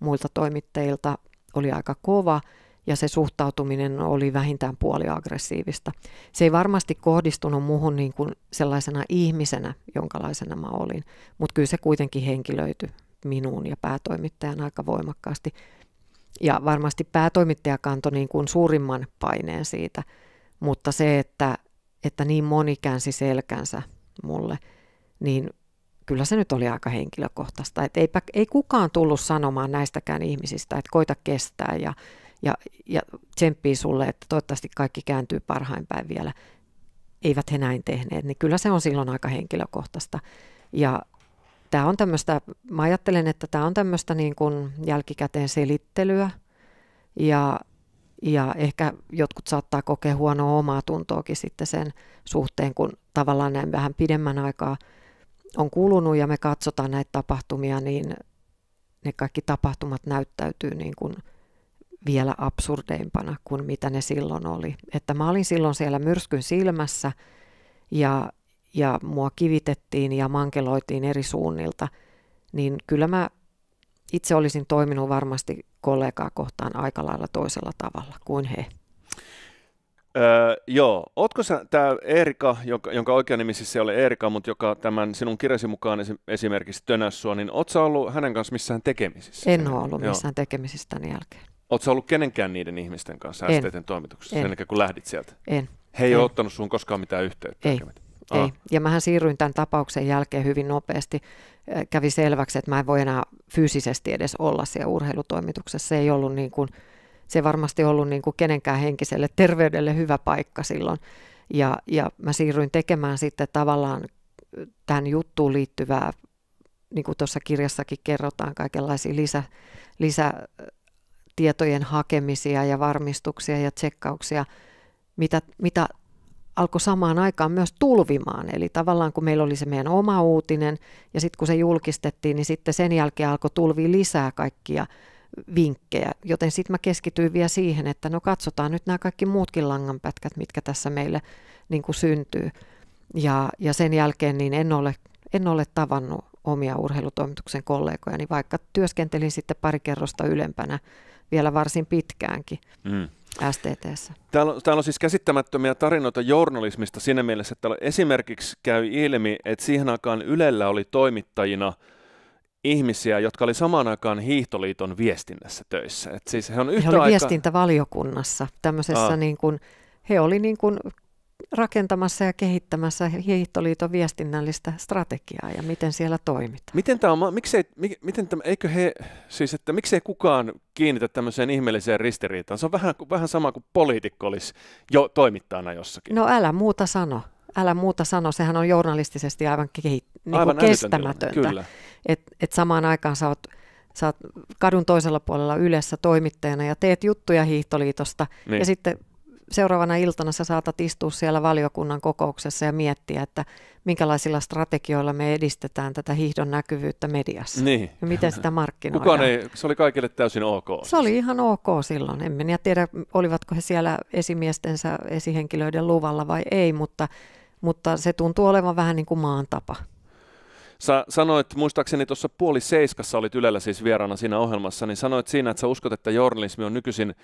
muilta toimittajilta oli aika kova ja se suhtautuminen oli vähintään puoliaggressiivista. Se ei varmasti kohdistunut muuhun niin kuin sellaisena ihmisenä, jonkalaisena mä olin, mutta kyllä se kuitenkin henkilöity minuun ja päätoimittajan aika voimakkaasti. Ja varmasti päätoimittaja kantoi niin kuin suurimman paineen siitä, mutta se, että, että niin moni käänsi selkänsä mulle, niin kyllä se nyt oli aika henkilökohtaista. Et eipä, ei kukaan tullut sanomaan näistäkään ihmisistä, että koita kestää ja, ja, ja tsemppii sulle, että toivottavasti kaikki kääntyy parhain päin vielä. Eivät he näin tehneet, niin kyllä se on silloin aika henkilökohtaista. Ja Tämä on tämmöistä, mä ajattelen, että tämä on tämmöistä niin kuin jälkikäteen selittelyä ja, ja ehkä jotkut saattaa kokea huonoa omaa tuntoakin sitten sen suhteen, kun tavallaan näin vähän pidemmän aikaa on kulunut ja me katsotaan näitä tapahtumia, niin ne kaikki tapahtumat näyttäytyy niin kuin vielä absurdeimpana kuin mitä ne silloin oli. Että mä olin silloin siellä myrskyn silmässä ja ja mua kivitettiin ja mankeloitiin eri suunnilta, niin kyllä mä itse olisin toiminut varmasti kollegaa kohtaan aika lailla toisella tavalla kuin he. Öö, joo, ootko sä tämä Erika, jonka, jonka oikea nimi siis ei ole Erika, mutta joka tämän sinun kirjasi mukaan esimerkiksi tönäs sua, niin ootko ollut hänen kanssa missään tekemisissä? En ole ollut joo. missään tekemisissä tämän jälkeen. Ootko ollut kenenkään niiden ihmisten kanssa STTn toimituksessa, en. sen jälkeen lähdit sieltä? En. He ei en. ole ottanut sun koskaan mitään yhteyttä? Ei. Tekemät. Ei. Ah. Ja mähän siirryin tämän tapauksen jälkeen hyvin nopeasti. Äh, kävi selväksi, että mä en voi enää fyysisesti edes olla siellä urheilutoimituksessa. Se ei ollut niin kuin, se ei varmasti ollut niin kuin kenenkään henkiselle terveydelle hyvä paikka silloin. Ja, ja mä siirryin tekemään sitten tavallaan äh, tämän juttuun liittyvää, niin kuin tuossa kirjassakin kerrotaan, kaikenlaisia lisä, lisätietojen hakemisia ja varmistuksia ja tsekkauksia, mitä, mitä alkoi samaan aikaan myös tulvimaan. Eli tavallaan kun meillä oli se meidän oma uutinen ja sitten kun se julkistettiin, niin sitten sen jälkeen alkoi tulvi lisää kaikkia vinkkejä. Joten sitten mä keskityin vielä siihen, että no katsotaan nyt nämä kaikki muutkin langanpätkät, mitkä tässä meille niin kuin syntyy. Ja, ja sen jälkeen niin en ole, en ole tavannut omia urheilutoimituksen niin vaikka työskentelin sitten pari kerrosta ylempänä vielä varsin pitkäänkin. Mm. STTssä. Täällä, on, täällä on siis käsittämättömiä tarinoita journalismista siinä mielessä, että esimerkiksi käy ilmi, että siihen aikaan Ylellä oli toimittajina ihmisiä, jotka oli samaan aikaan Hiihtoliiton viestinnässä töissä. Et siis he on yhtä he oli viestintävaliokunnassa, tämmöisessä Aa. niin kuin, he oli niin kun rakentamassa ja kehittämässä Hiihtoliiton viestinnällistä strategiaa ja miten siellä toimitaan. Miten tämä on, miksei, mik, miten tämä, eikö he, siis että miksei kukaan kiinnitä tämmöiseen ihmeelliseen ristiriitaan? Se on vähän, vähän sama kuin poliitikko olisi jo toimittajana jossakin. No älä muuta sano. Älä muuta sano, sehän on journalistisesti aivan, kehi, niin aivan kestämätöntä. Että et samaan aikaan sä oot sä oot kadun toisella puolella yleensä toimittajana ja teet juttuja Hiihtoliitosta niin. ja sitten seuraavana iltana sä saatat istua siellä valiokunnan kokouksessa ja miettiä, että minkälaisilla strategioilla me edistetään tätä hiihdon näkyvyyttä mediassa. Niin. Ja miten sitä markkinoidaan. Kukaan ei, se oli kaikille täysin ok. Se oli ihan ok silloin. En minä tiedä, olivatko he siellä esimiestensä esihenkilöiden luvalla vai ei, mutta, mutta se tuntuu olevan vähän niin kuin maan tapa. Sä sanoit, muistaakseni tuossa puoli seiskassa olit Ylellä siis vieraana siinä ohjelmassa, niin sanoit siinä, että sä uskot, että journalismi on nykyisin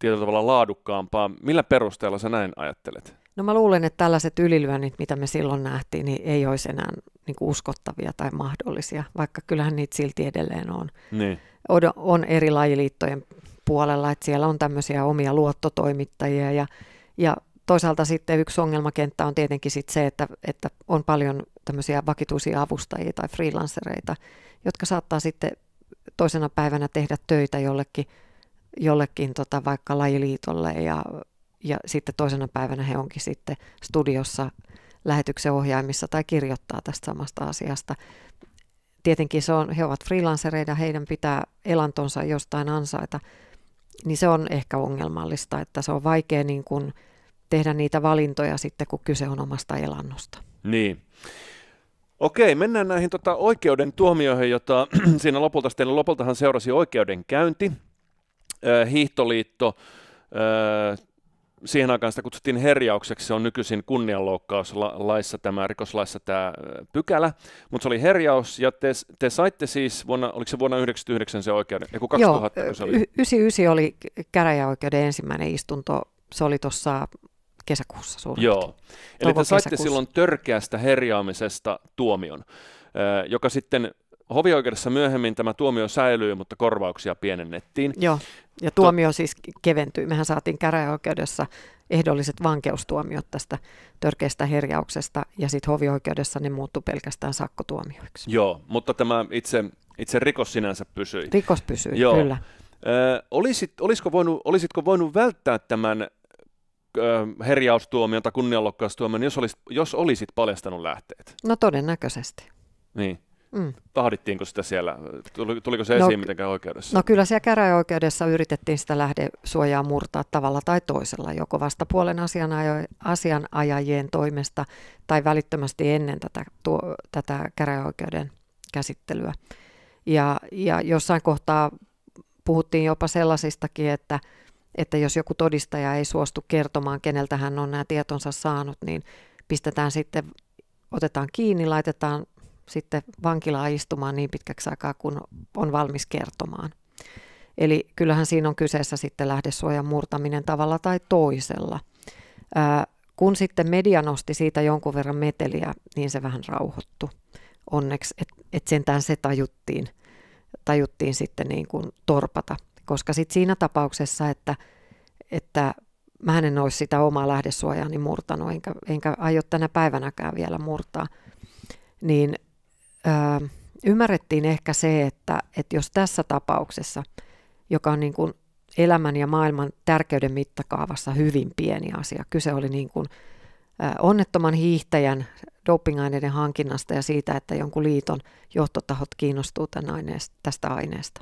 tietyllä tavalla laadukkaampaa. Millä perusteella sä näin ajattelet? No mä luulen, että tällaiset ylilyönnit, mitä me silloin nähtiin, niin ei olisi enää niin kuin uskottavia tai mahdollisia, vaikka kyllähän niitä silti edelleen on. Niin. On, on eri lajiliittojen puolella, että siellä on tämmöisiä omia luottotoimittajia ja, ja toisaalta sitten yksi ongelmakenttä on tietenkin sit se, että, että on paljon tämmöisiä vakituisia avustajia tai freelancereita, jotka saattaa sitten toisena päivänä tehdä töitä jollekin – jollekin tota, vaikka lajiliitolle ja, ja sitten toisena päivänä he onkin sitten studiossa lähetyksen ohjaimissa tai kirjoittaa tästä samasta asiasta. Tietenkin se on, he ovat freelancereita, heidän pitää elantonsa jostain ansaita, niin se on ehkä ongelmallista, että se on vaikea niin kuin tehdä niitä valintoja sitten, kun kyse on omasta elannosta. Niin. Okei, mennään näihin tota, oikeuden tuomioihin, jota siinä lopulta, sitten, lopultahan seurasi oikeudenkäynti, hiihtoliitto, siihen aikaan sitä kutsuttiin herjaukseksi, se on nykyisin kunnianloukkauslaissa tämä rikoslaissa tämä pykälä, mutta se oli herjaus ja te, te saitte siis vuonna, oliko se vuonna 1999 se oikeuden, 2000 Joo, se oli? 99 oli käräjäoikeuden ensimmäinen istunto, se oli tuossa kesäkuussa suurin Joo, eli te saitte silloin törkeästä herjaamisesta tuomion, joka sitten hovioikeudessa myöhemmin tämä tuomio säilyi, mutta korvauksia pienennettiin. Joo, ja tuomio to- siis keventyi. Mehän saatiin käräjäoikeudessa ehdolliset vankeustuomiot tästä törkeästä herjauksesta, ja sitten hovioikeudessa ne muuttui pelkästään sakkotuomioiksi. Joo, mutta tämä itse, itse rikos sinänsä pysyi. Rikos pysyi, Joo. kyllä. Ö, olisit, olisiko voinut, olisitko voinut välttää tämän herjaustuomion tai kunnianloukkaustuomion, jos, olis, jos olisit paljastanut lähteet? No todennäköisesti. Niin. Mm. Tahdittiinko sitä siellä? Tuliko se esiin no, mitenkään oikeudessa? No kyllä siellä käräjäoikeudessa yritettiin sitä lähdesuojaa murtaa tavalla tai toisella, joko vastapuolen asianajajien toimesta tai välittömästi ennen tätä, tuo, tätä käräjäoikeuden käsittelyä. Ja, ja jossain kohtaa puhuttiin jopa sellaisistakin, että, että jos joku todistaja ei suostu kertomaan, keneltä hän on nämä tietonsa saanut, niin pistetään sitten, otetaan kiinni, laitetaan sitten vankilaa istumaan niin pitkäksi aikaa, kun on valmis kertomaan. Eli kyllähän siinä on kyseessä sitten lähdesuojan murtaminen tavalla tai toisella. Ää, kun sitten media nosti siitä jonkun verran meteliä, niin se vähän rauhoittu onneksi, että et sentään se tajuttiin, tajuttiin sitten niin kuin torpata. Koska sitten siinä tapauksessa, että, että mä en olisi sitä omaa lähdesuojaani murtanut, enkä, enkä aio tänä päivänäkään vielä murtaa, niin ö, ymmärrettiin ehkä se, että, että jos tässä tapauksessa, joka on niin kuin elämän ja maailman tärkeyden mittakaavassa hyvin pieni asia, kyse oli niin kuin onnettoman hiihtäjän dopingaineiden hankinnasta ja siitä, että jonkun liiton johtotahot kiinnostuu tämän aineesta, tästä aineesta,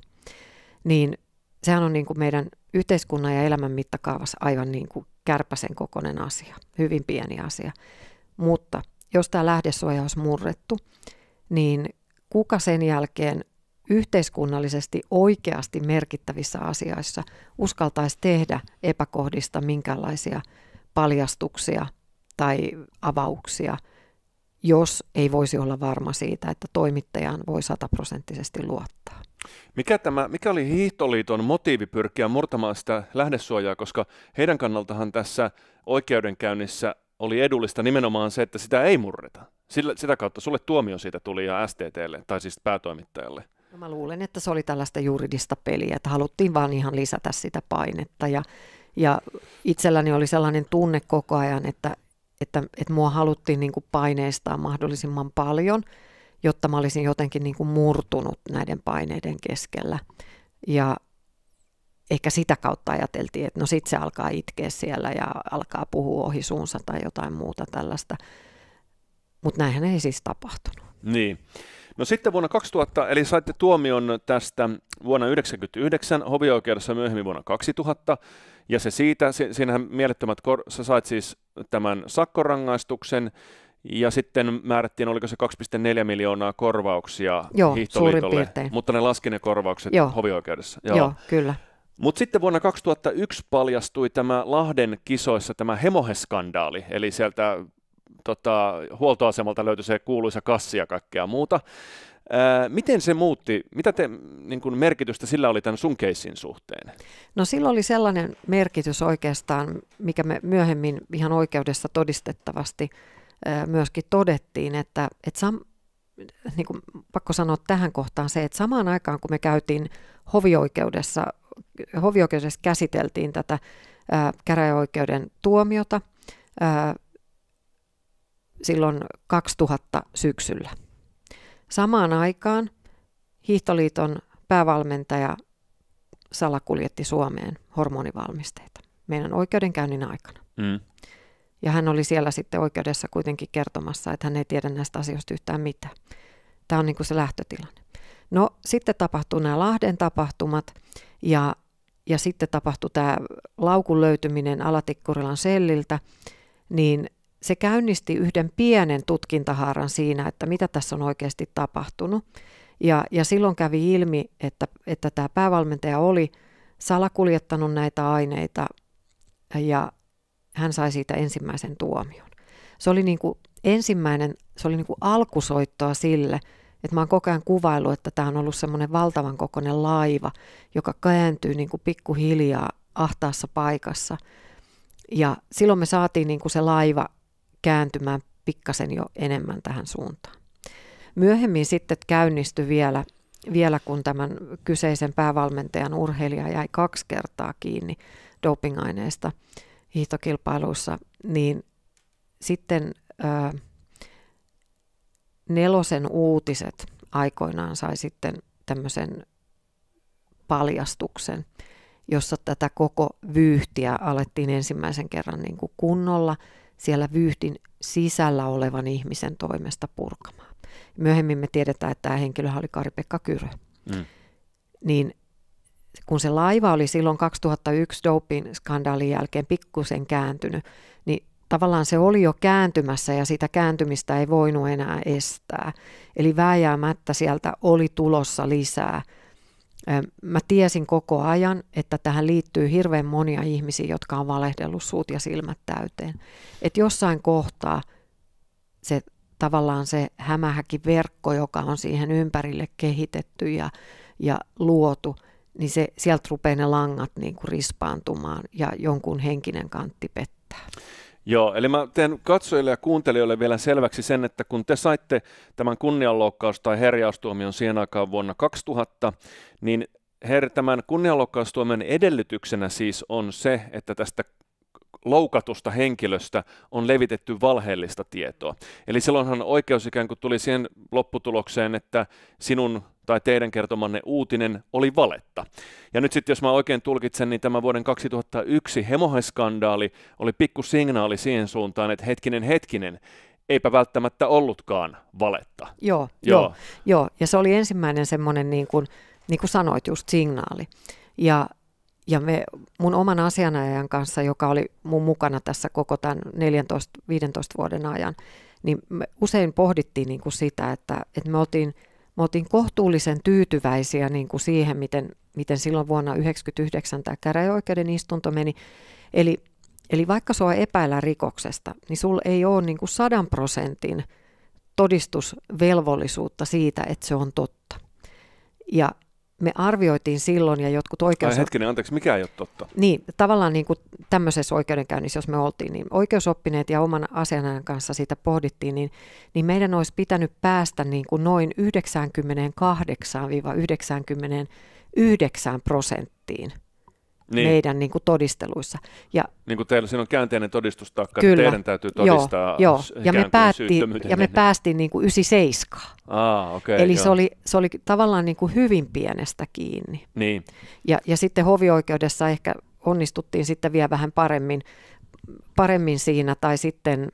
niin sehän on niin kuin meidän yhteiskunnan ja elämän mittakaavassa aivan niin kuin kärpäsen kokoinen asia, hyvin pieni asia. Mutta jos tämä lähdesuoja olisi murrettu, niin kuka sen jälkeen yhteiskunnallisesti oikeasti merkittävissä asioissa uskaltaisi tehdä epäkohdista minkälaisia paljastuksia tai avauksia, jos ei voisi olla varma siitä, että toimittajaan voi sataprosenttisesti luottaa. Mikä, tämä, mikä oli Hiihtoliiton motiivi pyrkiä murtamaan sitä lähdesuojaa, koska heidän kannaltahan tässä oikeudenkäynnissä oli edullista nimenomaan se, että sitä ei murreta? sillä, sitä kautta sulle tuomio siitä tuli ja STTlle, tai siis päätoimittajalle. No mä luulen, että se oli tällaista juridista peliä, että haluttiin vaan ihan lisätä sitä painetta. Ja, ja itselläni oli sellainen tunne koko ajan, että, että, että mua haluttiin niin kuin paineistaa mahdollisimman paljon, jotta mä olisin jotenkin niin kuin murtunut näiden paineiden keskellä. Ja ehkä sitä kautta ajateltiin, että no sit se alkaa itkeä siellä ja alkaa puhua ohi suunsa tai jotain muuta tällaista. Mutta näinhän ei siis tapahtunut. Niin. No sitten vuonna 2000, eli saitte tuomion tästä vuonna 1999, hovioikeudessa myöhemmin vuonna 2000, ja se siitä, siinähän mielettömät, kor- sä sait siis tämän sakkorangaistuksen, ja sitten määrättiin, oliko se 2,4 miljoonaa korvauksia Joo, hiihtoliitolle, mutta ne laski ne korvaukset Joo. hovioikeudessa. Joo, Joo kyllä. Mutta sitten vuonna 2001 paljastui tämä Lahden kisoissa tämä hemoheskandaali, eli sieltä tota, huoltoasemalta löytyi se kuuluisa kassi ja kaikkea muuta. Ää, miten se muutti, mitä te, niin kuin merkitystä sillä oli tämän sun keissin suhteen? No sillä oli sellainen merkitys oikeastaan, mikä me myöhemmin ihan oikeudessa todistettavasti ää, myöskin todettiin, että, että sam, niin kuin pakko sanoa tähän kohtaan se, että samaan aikaan kun me käytiin hovioikeudessa, hovioikeudessa käsiteltiin tätä ää, käräjäoikeuden tuomiota, ää, silloin 2000 syksyllä. Samaan aikaan Hiihtoliiton päävalmentaja salakuljetti Suomeen hormonivalmisteita meidän oikeudenkäynnin aikana. Mm. Ja hän oli siellä sitten oikeudessa kuitenkin kertomassa, että hän ei tiedä näistä asioista yhtään mitään. Tämä on niin kuin se lähtötilanne. No sitten tapahtui nämä Lahden tapahtumat ja, ja sitten tapahtui tämä laukun löytyminen Alatikkurilan selliltä, niin se käynnisti yhden pienen tutkintahaaran siinä, että mitä tässä on oikeasti tapahtunut. Ja, ja silloin kävi ilmi, että, että tämä päävalmentaja oli salakuljettanut näitä aineita ja hän sai siitä ensimmäisen tuomion. Se oli niin kuin ensimmäinen, se oli niin kuin alkusoittoa sille, että mä oon koko ajan kuvaillut, että tämä on ollut semmoinen valtavan kokoinen laiva, joka kääntyy niin kuin pikkuhiljaa ahtaassa paikassa. Ja silloin me saatiin niin kuin se laiva kääntymään pikkasen jo enemmän tähän suuntaan. Myöhemmin sitten käynnistyi vielä, vielä kun tämän kyseisen päävalmentajan urheilija jäi kaksi kertaa kiinni dopingaineista hiihtokilpailuissa, niin sitten äh, Nelosen uutiset aikoinaan sai sitten tämmöisen paljastuksen, jossa tätä koko vyyhtiä alettiin ensimmäisen kerran niin kuin kunnolla siellä vyyhdin sisällä olevan ihmisen toimesta purkamaan. Myöhemmin me tiedetään, että tämä henkilö oli Kari-Pekka Kyrö. Mm. Niin kun se laiva oli silloin 2001 dopin skandaalin jälkeen pikkusen kääntynyt, niin tavallaan se oli jo kääntymässä ja sitä kääntymistä ei voinut enää estää. Eli vääjäämättä sieltä oli tulossa lisää Mä tiesin koko ajan, että tähän liittyy hirveän monia ihmisiä, jotka on valehdellut suut ja silmät täyteen. Et jossain kohtaa se tavallaan se hämähäkki-verkko, joka on siihen ympärille kehitetty ja, ja luotu, niin se, sieltä rupeaa ne langat niin kuin rispaantumaan ja jonkun henkinen kantti pettää. Joo, eli mä teen katsojille ja kuuntelijoille vielä selväksi sen, että kun te saitte tämän kunnianloukkaus- tai herjaustuomion siihen aikaan vuonna 2000, niin her, tämän kunnianloukkaustuomion edellytyksenä siis on se, että tästä loukatusta henkilöstä on levitetty valheellista tietoa. Eli silloinhan oikeus ikään kuin tuli siihen lopputulokseen, että sinun tai teidän kertomanne uutinen oli valetta. Ja nyt sitten, jos mä oikein tulkitsen, niin tämä vuoden 2001 hemoheskandaali oli pikku signaali siihen suuntaan, että hetkinen, hetkinen, eipä välttämättä ollutkaan valetta. Joo, joo. joo, joo. ja se oli ensimmäinen semmoinen, niin kuin, niin kuin sanoit, just signaali. Ja ja me mun oman asianajajan kanssa, joka oli mun mukana tässä koko tämän 14-15 vuoden ajan, niin me usein pohdittiin niin kuin sitä, että, että me, oltiin, me oltiin kohtuullisen tyytyväisiä niin kuin siihen, miten, miten silloin vuonna 1999 tämä käräjäoikeuden istunto meni. Eli, eli vaikka sua epäillä rikoksesta, niin sulla ei ole niin kuin sadan prosentin todistusvelvollisuutta siitä, että se on totta. Ja me arvioitiin silloin ja jotkut oikeus... Ai hetkinen, anteeksi, mikä ei ole totta? Niin, tavallaan niin kuin tämmöisessä oikeudenkäynnissä, jos me oltiin, niin oikeusoppineet ja oman asianajan kanssa siitä pohdittiin, niin, niin meidän olisi pitänyt päästä niin kuin noin 98-99 prosenttiin niin. meidän niin kuin todisteluissa. Ja, niin kuin teillä siinä on käänteinen todistustaakka, niin kyllä, niin teidän täytyy todistaa joo, joo. ja me, päätti, ja me niin. päästiin niin kuin 97. Aa, okay, Eli se oli, se oli tavallaan niin kuin hyvin pienestä kiinni. Niin. Ja, ja sitten hovioikeudessa ehkä onnistuttiin sitten vielä vähän paremmin, paremmin siinä, tai sitten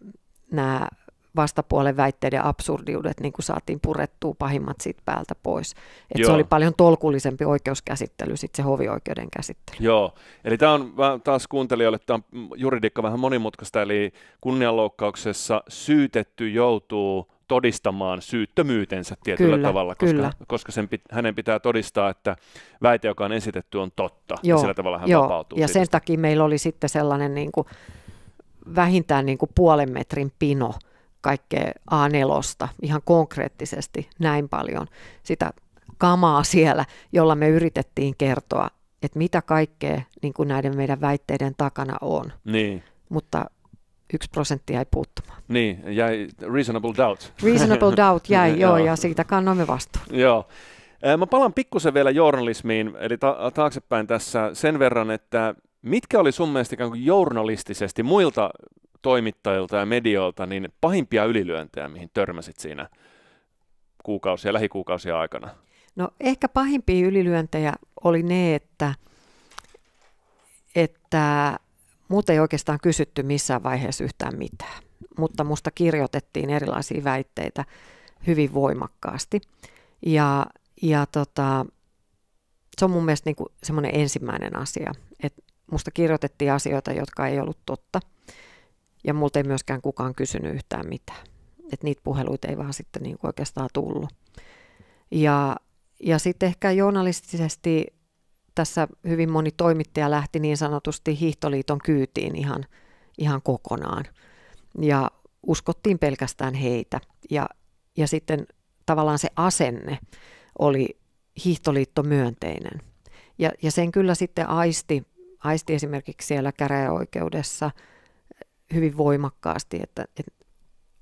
nämä vastapuolen väitteiden absurdiudet niin kuin saatiin purettua pahimmat siitä päältä pois. Et se oli paljon tolkullisempi oikeuskäsittely, sitten se hovioikeuden käsittely. Joo, eli tämä on taas kuuntelijoille, tämä on juridiikka vähän monimutkaista, eli kunnianloukkauksessa syytetty joutuu todistamaan syyttömyytensä tietyllä kyllä, tavalla, koska, kyllä. koska sen, pit, hänen pitää todistaa, että väite, joka on esitetty, on totta. Joo, ja sillä tavalla hän joo, vapautuu. Ja siitä. sen takia meillä oli sitten sellainen niin kuin, vähintään niin kuin puolen metrin pino kaikkea A4, ihan konkreettisesti näin paljon sitä kamaa siellä, jolla me yritettiin kertoa, että mitä kaikkea niin kuin näiden meidän väitteiden takana on. Niin. Mutta yksi prosentti jäi puuttumaan. Niin, jäi reasonable doubt. Reasonable doubt jäi, joo, ja siitä kannoimme vastuun. Joo. Mä palaan pikkusen vielä journalismiin, eli ta- taaksepäin tässä sen verran, että mitkä oli sun mielestä ikään kuin journalistisesti muilta toimittajilta ja medioilta, niin pahimpia ylilyöntejä, mihin törmäsit siinä kuukausia, lähikuukausia aikana? No ehkä pahimpia ylilyöntejä oli ne, että, että muuta ei oikeastaan kysytty missään vaiheessa yhtään mitään, mutta musta kirjoitettiin erilaisia väitteitä hyvin voimakkaasti. Ja, ja tota, se on mun mielestä niin semmoinen ensimmäinen asia, että musta kirjoitettiin asioita, jotka ei ollut totta – ja multa ei myöskään kukaan kysynyt yhtään mitään. Et niitä puheluita ei vaan sitten niin kuin oikeastaan tullut. Ja, ja sitten ehkä journalistisesti tässä hyvin moni toimittaja lähti niin sanotusti hiihtoliiton kyytiin ihan, ihan kokonaan. Ja uskottiin pelkästään heitä. Ja, ja sitten tavallaan se asenne oli hiihtoliitto myönteinen. Ja, ja sen kyllä sitten aisti, aisti esimerkiksi siellä käräjäoikeudessa – hyvin voimakkaasti, että, että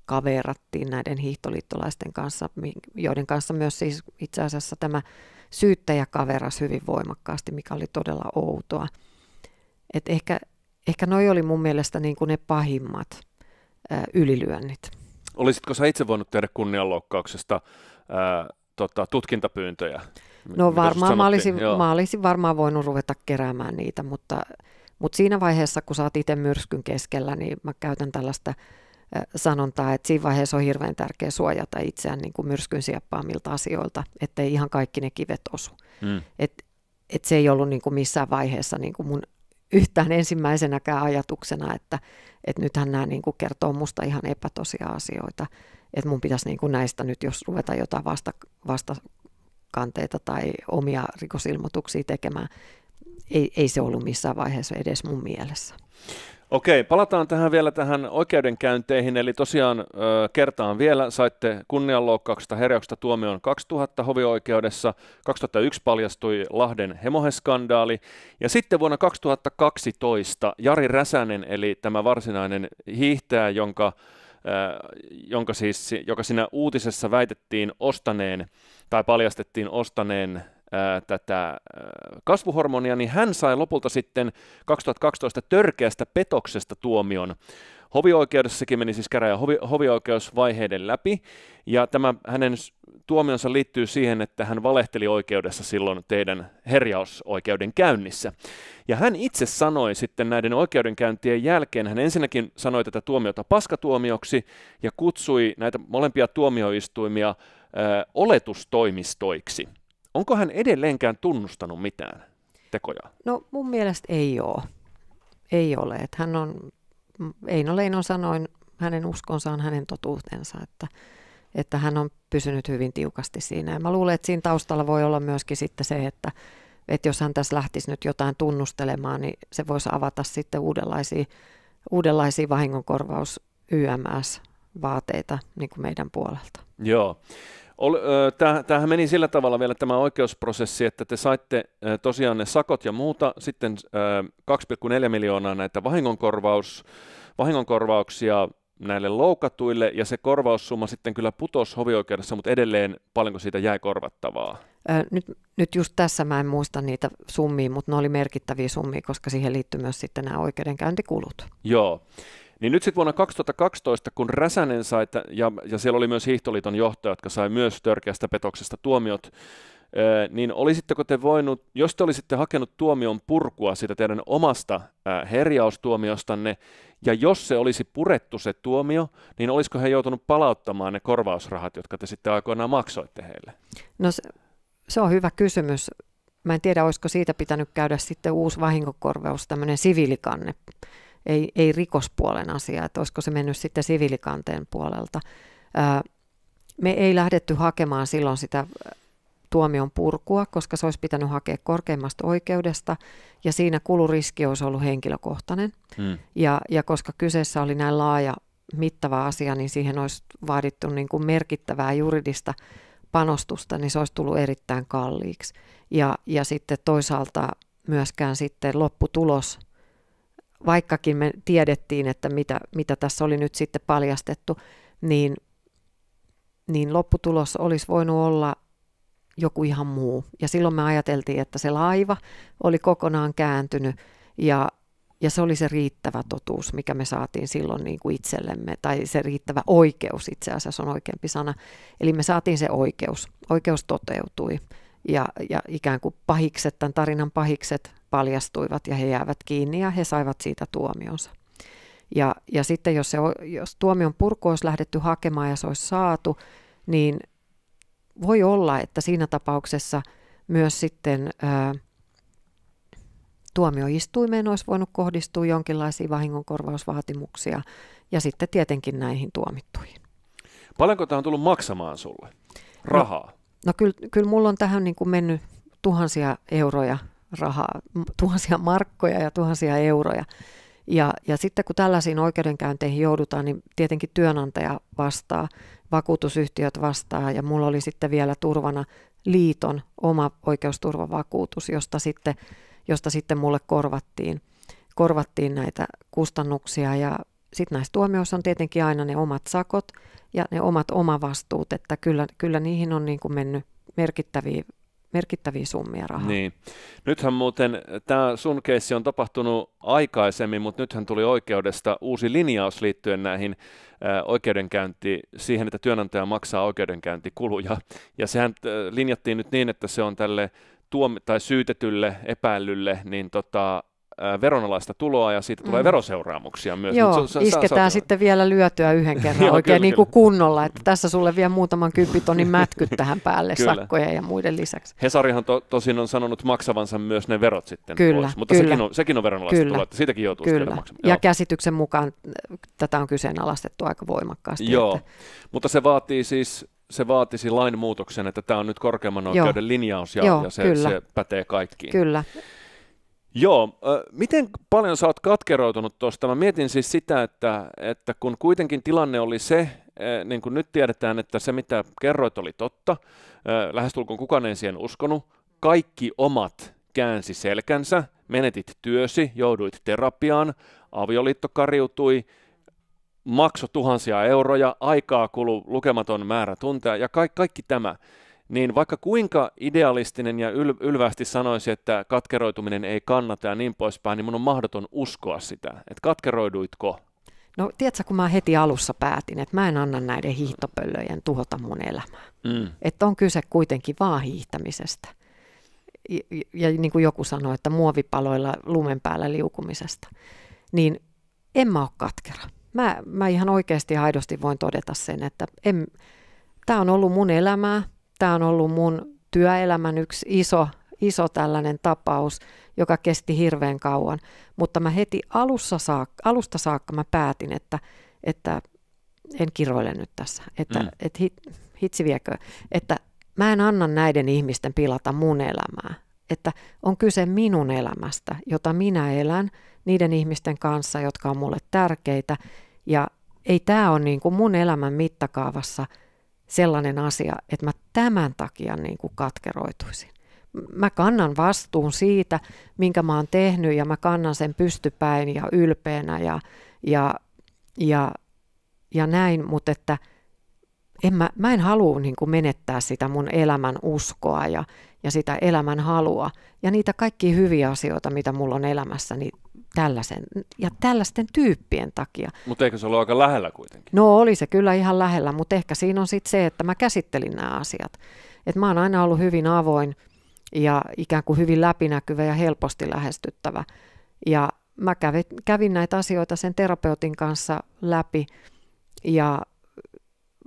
kaverattiin näiden hiihtoliittolaisten kanssa, joiden kanssa myös siis itse asiassa tämä syyttäjä kaveras hyvin voimakkaasti, mikä oli todella outoa. Et ehkä, ehkä noi oli mun mielestä niin kuin ne pahimmat ää, ylilyönnit. Olisitko sä itse voinut tehdä kunnianloukkauksesta ää, tota, tutkintapyyntöjä? No varmaan mä olisin, mä olisin varmaan voinut ruveta keräämään niitä, mutta mutta siinä vaiheessa, kun sä oot itse myrskyn keskellä, niin mä käytän tällaista sanontaa, että siinä vaiheessa on hirveän tärkeä suojata itseään niin kuin myrskyn sieppaamilta asioilta, ettei ihan kaikki ne kivet osu. Mm. Et, et se ei ollut niin kuin missään vaiheessa niin kuin mun yhtään ensimmäisenäkään ajatuksena, että, et nythän nämä niin kuin kertoo musta ihan epätosia asioita, että mun pitäisi niin kuin näistä nyt, jos ruveta jotain vasta, vastakanteita tai omia rikosilmoituksia tekemään, ei, ei se ollut missään vaiheessa edes mun mielessä. Okei, palataan tähän vielä tähän oikeudenkäynteihin. Eli tosiaan kertaan vielä, saitte kunnianloukkauksesta herjauksesta tuomion 2000 hovioikeudessa. 2001 paljastui Lahden hemoheskandaali. Ja sitten vuonna 2012 Jari Räsänen, eli tämä varsinainen hiihtäjä, jonka jonka siis, joka siinä uutisessa väitettiin ostaneen tai paljastettiin ostaneen tätä kasvuhormonia, niin hän sai lopulta sitten 2012 törkeästä petoksesta tuomion. Hovioikeudessakin meni siis käräjä hovi, hovioikeusvaiheiden läpi, ja tämä hänen tuomionsa liittyy siihen, että hän valehteli oikeudessa silloin teidän herjausoikeuden käynnissä. Ja hän itse sanoi sitten näiden oikeudenkäyntien jälkeen, hän ensinnäkin sanoi tätä tuomiota paskatuomioksi ja kutsui näitä molempia tuomioistuimia ö, oletustoimistoiksi – Onko hän edelleenkään tunnustanut mitään tekoja? No mun mielestä ei ole. Ei ole. Että hän on, Eino Leino sanoin, hänen uskonsa on hänen totuutensa, että, että hän on pysynyt hyvin tiukasti siinä. Ja mä luulen, että siinä taustalla voi olla myöskin sitten se, että, että jos hän tässä lähtisi nyt jotain tunnustelemaan, niin se voisi avata sitten uudenlaisia, uudenlaisia vahingonkorvaus YMS-vaateita niin kuin meidän puolelta. Joo. Tämähän meni sillä tavalla vielä tämä oikeusprosessi, että te saitte tosiaan ne sakot ja muuta, sitten 2,4 miljoonaa näitä vahingonkorvaus, vahingonkorvauksia näille loukatuille, ja se korvaussumma sitten kyllä putosi hovioikeudessa, mutta edelleen paljonko siitä jäi korvattavaa? Nyt, nyt just tässä mä en muista niitä summia, mutta ne oli merkittäviä summia, koska siihen liittyy myös sitten nämä oikeudenkäyntikulut. Joo. Niin nyt sitten vuonna 2012, kun Räsänen sai, ja, ja siellä oli myös Hiihtoliiton johtaja, jotka sai myös törkeästä petoksesta tuomiot, öö, niin olisitteko te voinut, jos te olisitte hakenut tuomion purkua sitä teidän omasta öö, herjaustuomiostanne, ja jos se olisi purettu se tuomio, niin olisiko he joutunut palauttamaan ne korvausrahat, jotka te sitten aikoinaan maksoitte heille? No se, se on hyvä kysymys. Mä en tiedä, olisiko siitä pitänyt käydä sitten uusi vahinkokorvaus, tämmöinen siviilikanne ei, ei rikospuolen asia, että olisiko se mennyt sitten sivilikanteen puolelta. Me ei lähdetty hakemaan silloin sitä tuomion purkua, koska se olisi pitänyt hakea korkeimmasta oikeudesta, ja siinä kuluriski olisi ollut henkilökohtainen. Mm. Ja, ja koska kyseessä oli näin laaja mittava asia, niin siihen olisi vaadittu niin kuin merkittävää juridista panostusta, niin se olisi tullut erittäin kalliiksi. Ja, ja sitten toisaalta myöskään sitten lopputulos – vaikkakin me tiedettiin, että mitä, mitä tässä oli nyt sitten paljastettu, niin, niin lopputulos olisi voinut olla joku ihan muu. Ja silloin me ajateltiin, että se laiva oli kokonaan kääntynyt ja, ja se oli se riittävä totuus, mikä me saatiin silloin niin kuin itsellemme, tai se riittävä oikeus itse asiassa on oikeampi sana. Eli me saatiin se oikeus. Oikeus toteutui ja, ja ikään kuin pahikset, tämän tarinan pahikset paljastuivat ja he jäävät kiinni ja he saivat siitä tuomionsa. Ja, ja sitten jos, se, jos tuomion purku olisi lähdetty hakemaan ja se olisi saatu, niin voi olla, että siinä tapauksessa myös sitten ää, tuomioistuimeen olisi voinut kohdistua jonkinlaisia vahingonkorvausvaatimuksia ja sitten tietenkin näihin tuomittuihin. Paljonko tämä on tullut maksamaan sulle rahaa? No, no kyllä, kyllä mulla on tähän niin kuin mennyt tuhansia euroja rahaa, tuhansia markkoja ja tuhansia euroja. Ja, ja sitten kun tällaisiin oikeudenkäynteihin joudutaan, niin tietenkin työnantaja vastaa, vakuutusyhtiöt vastaa ja mulla oli sitten vielä turvana liiton oma oikeusturvavakuutus, josta sitten, josta sitten mulle korvattiin, korvattiin näitä kustannuksia ja sitten näissä tuomioissa on tietenkin aina ne omat sakot ja ne omat omavastuut, että kyllä, kyllä niihin on niin kuin mennyt merkittäviä merkittäviä summia rahaa. Niin. Nythän muuten eh, tämä sun keissi on tapahtunut aikaisemmin, mutta nythän tuli oikeudesta uusi linjaus liittyen näihin eh, oikeudenkäynti, siihen, että työnantaja maksaa oikeudenkäyntikuluja. Ja sehän eh, linjattiin nyt niin, että se on tälle tuom- tai syytetylle epäillylle niin tota, veronalaista tuloa ja siitä tulee mm. veroseuraamuksia myös. Joo, Mut se, se, isketään se, sitten vielä lyötyä yhden kerran Joo, oikein kyllä, niin kuin kyllä. kunnolla, että tässä sulle vielä muutaman kympitonin mätkyt tähän päälle kyllä. sakkoja ja muiden lisäksi. Hesarihan to, tosin on sanonut maksavansa myös ne verot sitten kyllä, pois, mutta kyllä. Sekin, on, sekin on veronalaista kyllä. tuloa, että siitäkin joutuu kyllä. sitten maksamaan. Ja Joo. käsityksen mukaan äh, tätä on kyseenalaistettu aika voimakkaasti. Joo, että... mutta se vaatii siis se vaatisi lainmuutoksen, että tämä on nyt korkeamman oikeuden Joo. linjaus ja, Joo, ja se, se pätee kaikkiin. Kyllä. Joo, miten paljon sä oot katkeroitunut tuosta? Mä mietin siis sitä, että, että kun kuitenkin tilanne oli se, niin kuin nyt tiedetään, että se mitä kerroit oli totta, lähestulkoon kukaan ei siihen uskonut, kaikki omat käänsi selkänsä, menetit työsi, jouduit terapiaan, avioliitto kariutui, maksoi tuhansia euroja, aikaa kului lukematon määrä tunteja ja ka- kaikki tämä niin vaikka kuinka idealistinen ja yl- ylvästi sanoisi, että katkeroituminen ei kannata ja niin poispäin, niin mun on mahdoton uskoa sitä, että katkeroiduitko? No tiedätkö, kun mä heti alussa päätin, että mä en anna näiden hiihtopöllöjen tuhota mun elämää. Mm. Että on kyse kuitenkin vaan hiihtämisestä. Ja, ja niin kuin joku sanoi, että muovipaloilla lumen päällä liukumisesta. Niin en mä ole katkera. Mä, mä ihan oikeasti aidosti voin todeta sen, että tämä on ollut mun elämää Tämä on ollut mun työelämän yksi iso, iso tällainen tapaus, joka kesti hirveän kauan. Mutta mä heti alussa saakka, alusta saakka mä päätin, että, että en kiroile nyt tässä, että mm. et hit, hitsi viekö, että mä en anna näiden ihmisten pilata mun elämää. Että on kyse minun elämästä, jota minä elän niiden ihmisten kanssa, jotka on mulle tärkeitä. Ja ei tämä ole niin kuin mun elämän mittakaavassa – sellainen asia, että mä tämän takia niin kuin katkeroituisin. Mä kannan vastuun siitä, minkä mä oon tehnyt ja mä kannan sen pystypäin ja ylpeänä ja, ja, ja, ja näin, mutta että en mä, mä en halua niin menettää sitä mun elämän uskoa ja, ja sitä elämän halua ja niitä kaikki hyviä asioita, mitä mulla on niin tällaisen ja tällaisten tyyppien takia. Mutta eikö se ollut aika lähellä kuitenkin? No oli se kyllä ihan lähellä, mutta ehkä siinä on sitten se, että mä käsittelin nämä asiat. että mä oon aina ollut hyvin avoin ja ikään kuin hyvin läpinäkyvä ja helposti lähestyttävä. Ja mä kävin, kävin näitä asioita sen terapeutin kanssa läpi ja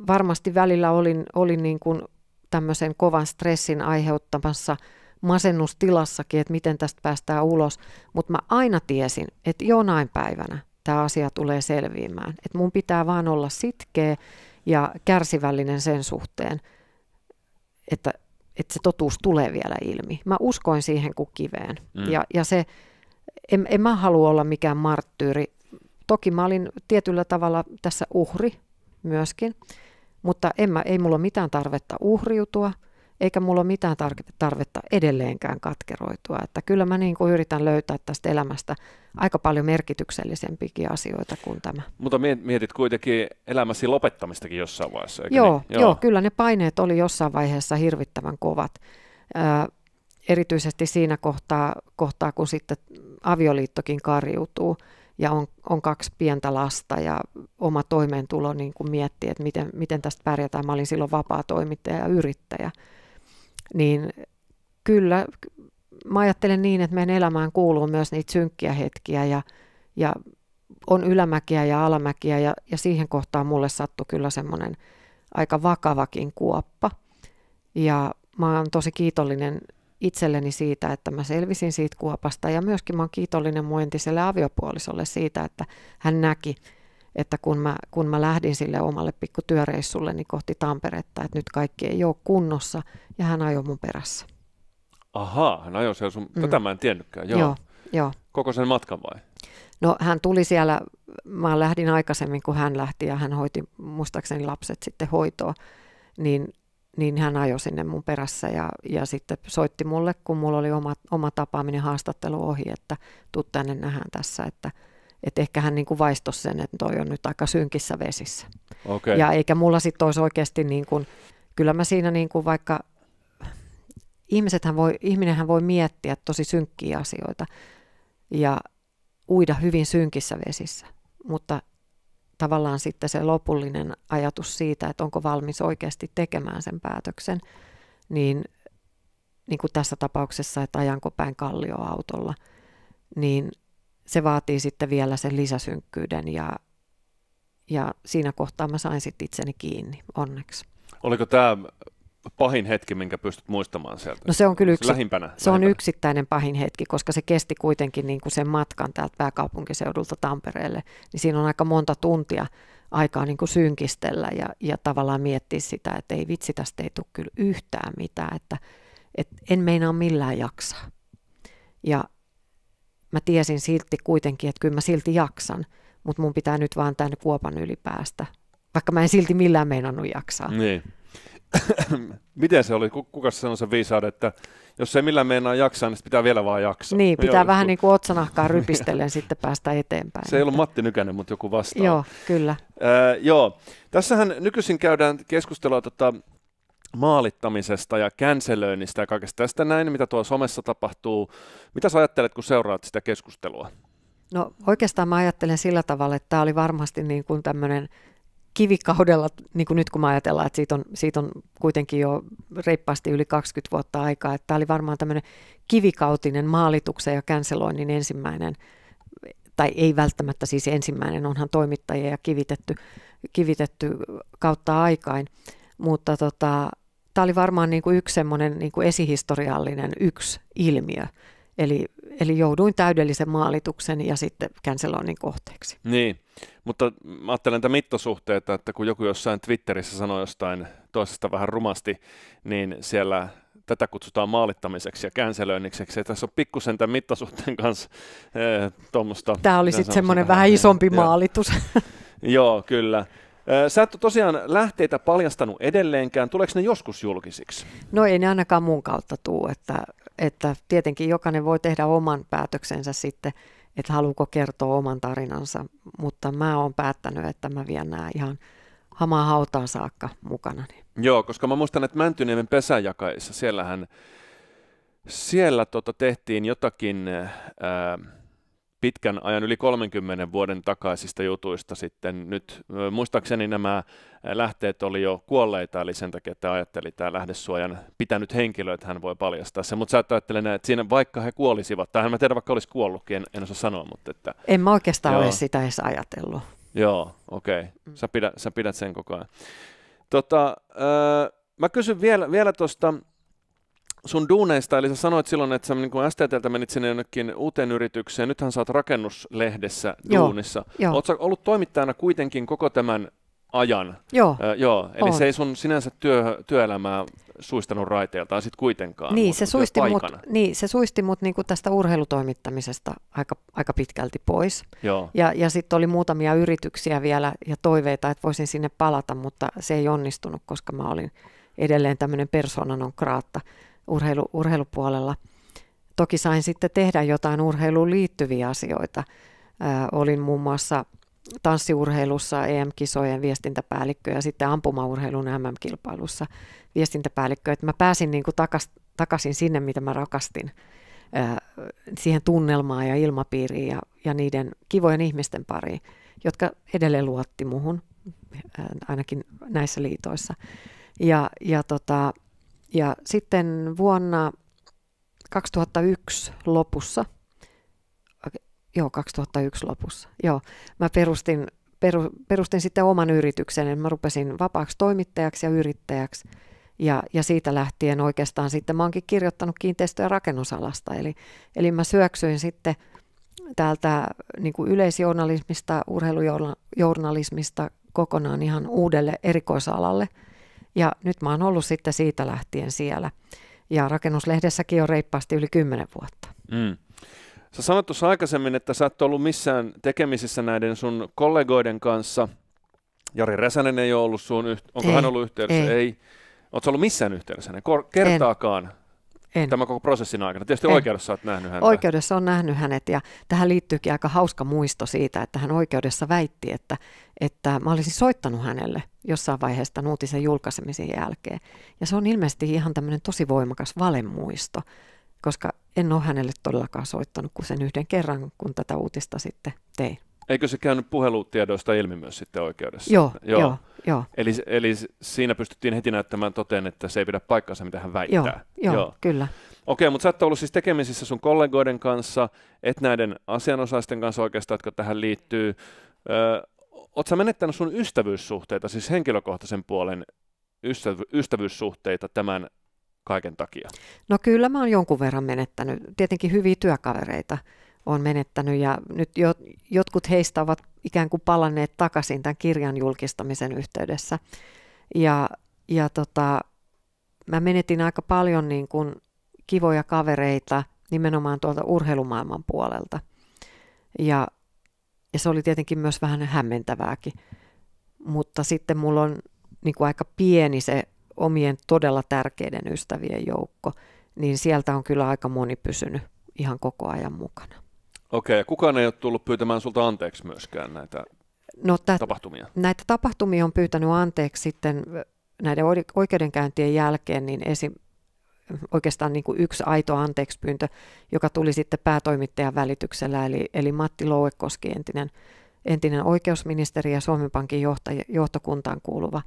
varmasti välillä olin, olin niin kuin tämmöisen kovan stressin aiheuttamassa masennustilassakin, että miten tästä päästään ulos. Mutta mä aina tiesin, että jonain päivänä tämä asia tulee selviämään. Että mun pitää vaan olla sitkeä ja kärsivällinen sen suhteen, että, että se totuus tulee vielä ilmi. Mä uskoin siihen kuin kiveen. Mm. Ja, ja se, en, en mä halua olla mikään marttyyri. Toki mä olin tietyllä tavalla tässä uhri myöskin. Mutta en mä, ei mulla ole mitään tarvetta uhriutua, eikä mulla ole mitään tarvetta edelleenkään katkeroitua. Että kyllä mä niin kuin yritän löytää tästä elämästä aika paljon merkityksellisempiäkin asioita kuin tämä. Mutta mietit kuitenkin elämäsi lopettamistakin jossain vaiheessa, eikö joo, niin? joo. joo, kyllä ne paineet oli jossain vaiheessa hirvittävän kovat. Ö, erityisesti siinä kohtaa, kohtaa, kun sitten avioliittokin karjuutuu ja on, on kaksi pientä lasta ja oma toimeentulo niin kuin miettii, että miten, miten tästä pärjätään. Mä olin silloin vapaa toimittaja ja yrittäjä. Niin kyllä, mä ajattelen niin, että meidän elämään kuuluu myös niitä synkkiä hetkiä ja, ja on ylämäkiä ja alamäkiä ja, ja siihen kohtaan mulle sattui kyllä semmoinen aika vakavakin kuoppa. Ja mä oon tosi kiitollinen itselleni siitä, että mä selvisin siitä kuopasta ja myöskin mä oon kiitollinen mun entiselle aviopuolisolle siitä, että hän näki, että kun mä, kun mä lähdin sille omalle pikkutyöreissulle niin kohti Tamperetta, että nyt kaikki ei ole kunnossa ja hän ajoi mun perässä. Ahaa, hän ajoi siellä sun, mm. tätä mä en tiennytkään, joo. joo, joo. Koko sen matkan vai? No hän tuli siellä, mä lähdin aikaisemmin kuin hän lähti ja hän hoiti muistaakseni lapset sitten hoitoa, niin niin hän ajoi sinne mun perässä ja, ja sitten soitti mulle, kun mulla oli oma, oma tapaaminen haastattelu ohi, että tuu tänne nähdään tässä, että, et ehkä hän niin kuin sen, että toi on nyt aika synkissä vesissä. Okay. Ja eikä mulla sitten olisi oikeasti niin kuin, kyllä mä siinä niin kuin vaikka, ihmisethän voi, ihminenhän voi miettiä tosi synkkiä asioita ja uida hyvin synkissä vesissä, mutta tavallaan sitten se lopullinen ajatus siitä, että onko valmis oikeasti tekemään sen päätöksen, niin, niin kuin tässä tapauksessa, että ajanko päin kallioautolla, niin se vaatii sitten vielä sen lisäsynkkyyden ja, ja siinä kohtaa mä sain sitten itseni kiinni, onneksi. Oliko tämä pahin hetki, minkä pystyt muistamaan sieltä? No se on kyllä siis yksi, lähimpänä, se lähimpänä. on yksittäinen pahin hetki, koska se kesti kuitenkin niin kuin sen matkan täältä pääkaupunkiseudulta Tampereelle. Niin siinä on aika monta tuntia aikaa niin kuin synkistellä ja, ja tavallaan miettiä sitä, että ei vitsi, tästä ei tule kyllä yhtään mitään, että, että en meinaa millään jaksaa. Ja mä tiesin silti kuitenkin, että kyllä mä silti jaksan, mutta mun pitää nyt vaan tänne kuopan yli päästä, vaikka mä en silti millään meinannut jaksaa. Niin. miten se oli, kuka sanoi sen viisauden, että jos ei millään meinaa jaksaa, niin pitää vielä vaan jaksaa. Niin, pitää Joo, vähän kun... niin kuin otsanahkaa rypistellen sitten päästä eteenpäin. Se ei ollut Matti Nykänen, mutta joku vastaa. Joo, kyllä. Öö, joo, tässähän nykyisin käydään keskustelua tota, maalittamisesta ja känselöinnistä ja kaikesta tästä näin, mitä tuo somessa tapahtuu. Mitä sä ajattelet, kun seuraat sitä keskustelua? No oikeastaan mä ajattelen sillä tavalla, että tämä oli varmasti niin kuin tämmöinen kivikaudella, niin kuin nyt kun mä ajatellaan, että siitä on, siitä on kuitenkin jo reippaasti yli 20 vuotta aikaa, että tämä oli varmaan tämmöinen kivikautinen maalituksen ja känseloinnin ensimmäinen, tai ei välttämättä siis ensimmäinen, onhan toimittajia ja kivitetty, kivitetty kautta aikain, mutta tota, tämä oli varmaan niin kuin yksi semmoinen niin kuin esihistoriallinen yksi ilmiö, Eli, eli jouduin täydellisen maalituksen ja sitten canceloinnin kohteeksi. Niin, mutta mä ajattelen tätä mittosuhteita, että kun joku jossain Twitterissä sanoo jostain toisesta vähän rumasti, niin siellä tätä kutsutaan maalittamiseksi ja känselöinnikseksi. tässä on pikkusen tämän mittasuhteen kanssa ee, eh, tuommoista. Tämä oli sitten semmoinen vähän niin, isompi ja, maalitus. Joo, kyllä. Eh, sä et tosiaan lähteitä paljastanut edelleenkään. Tuleeko ne joskus julkisiksi? No ei ne ainakaan mun kautta tuu, että että tietenkin jokainen voi tehdä oman päätöksensä sitten, että haluuko kertoa oman tarinansa, mutta mä oon päättänyt, että mä vien nämä ihan hamaa hautaan saakka mukana. Niin. Joo, koska mä muistan, että Mäntyniemen pesäjakaissa, siellähän siellä tota tehtiin jotakin... äh, pitkän ajan, yli 30 vuoden takaisista jutuista sitten nyt. Muistaakseni nämä lähteet oli jo kuolleita, eli sen takia, että ajatteli tämä lähdesuojan pitänyt henkilö, että hän voi paljastaa sen. Mutta sä et ajattele että siinä vaikka he kuolisivat, tai mä tiedä vaikka olisi kuollutkin, en, en osaa sanoa. Mutta että, en mä oikeastaan joo. ole sitä edes ajatellut. Joo, okei. Okay. Mm. Sä, pidä sä pidät sen koko ajan. Tota, öö, mä kysyn vielä, vielä tuosta sun duuneista, eli sä sanoit silloin, että sä niin STTltä menit sinne jonnekin uuteen yritykseen, nythän sä oot rakennuslehdessä joo, duunissa. Joo. Oletko ollut toimittajana kuitenkin koko tämän ajan? Joo. Äh, joo. Eli Oon. se ei sun sinänsä työ, työelämää suistanut tai sitten kuitenkaan. Niin, se suisti, mut, niin, se suisti mut niinku tästä urheilutoimittamisesta aika, aika pitkälti pois. Joo. Ja, ja sitten oli muutamia yrityksiä vielä ja toiveita, että voisin sinne palata, mutta se ei onnistunut, koska mä olin edelleen tämmöinen persoonan on kraatta urheilu, urheilupuolella. Toki sain sitten tehdä jotain urheiluun liittyviä asioita. Ö, olin muun muassa tanssiurheilussa EM-kisojen viestintäpäällikkö ja sitten ampumaurheilun MM-kilpailussa viestintäpäällikkö. Et mä pääsin niin kuin takas, takaisin sinne, mitä mä rakastin, ö, siihen tunnelmaan ja ilmapiiriin ja, ja niiden kivojen ihmisten pariin, jotka edelleen luotti muhun, ainakin näissä liitoissa. Ja, ja tota, ja sitten vuonna 2001 lopussa, okay, joo 2001 lopussa, joo, mä perustin, peru, perustin sitten oman yrityksen, mä rupesin vapaaksi toimittajaksi ja yrittäjäksi. Ja, ja siitä lähtien oikeastaan sitten mä oonkin kirjoittanut kiinteistö- ja rakennusalasta, eli, eli mä syöksyin sitten täältä niin kuin yleisjournalismista, urheilujournalismista kokonaan ihan uudelle erikoisalalle – ja nyt mä oon ollut sitten siitä lähtien siellä. Ja rakennuslehdessäkin on reippaasti yli 10 vuotta. Mm. Sä sanoit tuossa aikaisemmin, että sä et ollut missään tekemisissä näiden sun kollegoiden kanssa. Jari Räsänen ei ole ollut sun, yht- onko ei, hän ollut yhteydessä? Ei. ei. Oletko ollut missään yhteydessä? kertaakaan? En. En. Tämä koko prosessin aikana. Tietysti en. oikeudessa olet nähnyt häntä. Oikeudessa on nähnyt hänet ja tähän liittyykin aika hauska muisto siitä, että hän oikeudessa väitti, että, että mä olisin soittanut hänelle jossain vaiheessa uutisen julkaisemisen jälkeen. Ja se on ilmeisesti ihan tämmöinen tosi voimakas valemuisto, koska en ole hänelle todellakaan soittanut kuin sen yhden kerran, kun tätä uutista sitten tein. Eikö se käynyt puhelutiedoista ilmi myös sitten oikeudessa? Joo, joo. joo, joo. Eli, eli siinä pystyttiin heti näyttämään toteen, että se ei pidä paikkaansa, mitä hän väittää. Joo, joo, joo. kyllä. Okei, mutta sä et ollut siis tekemisissä sun kollegoiden kanssa, et näiden asianosaisten kanssa oikeastaan, jotka tähän liittyy. Ö, oot sä menettänyt sun ystävyyssuhteita, siis henkilökohtaisen puolen ystävy- ystävyyssuhteita tämän kaiken takia? No kyllä mä oon jonkun verran menettänyt. Tietenkin hyviä työkavereita on menettänyt ja nyt jo, jotkut heistä ovat ikään kuin palanneet takaisin tämän kirjan julkistamisen yhteydessä. Ja, ja tota, mä menetin aika paljon niin kuin kivoja kavereita nimenomaan tuolta urheilumaailman puolelta. Ja, ja se oli tietenkin myös vähän hämmentävääkin. Mutta sitten mulla on niin kuin aika pieni se omien todella tärkeiden ystävien joukko, niin sieltä on kyllä aika moni pysynyt ihan koko ajan mukana. Okei, ja kukaan ei ole tullut pyytämään sulta anteeksi myöskään näitä no, tät, tapahtumia? Näitä tapahtumia on pyytänyt anteeksi sitten näiden oikeudenkäyntien jälkeen, niin esim, oikeastaan niin kuin yksi aito anteekspyyntö, joka tuli sitten päätoimittajan välityksellä, eli, eli Matti Louekoski, entinen, entinen oikeusministeri ja Suomen Pankin johto, johtokuntaan kuuluva,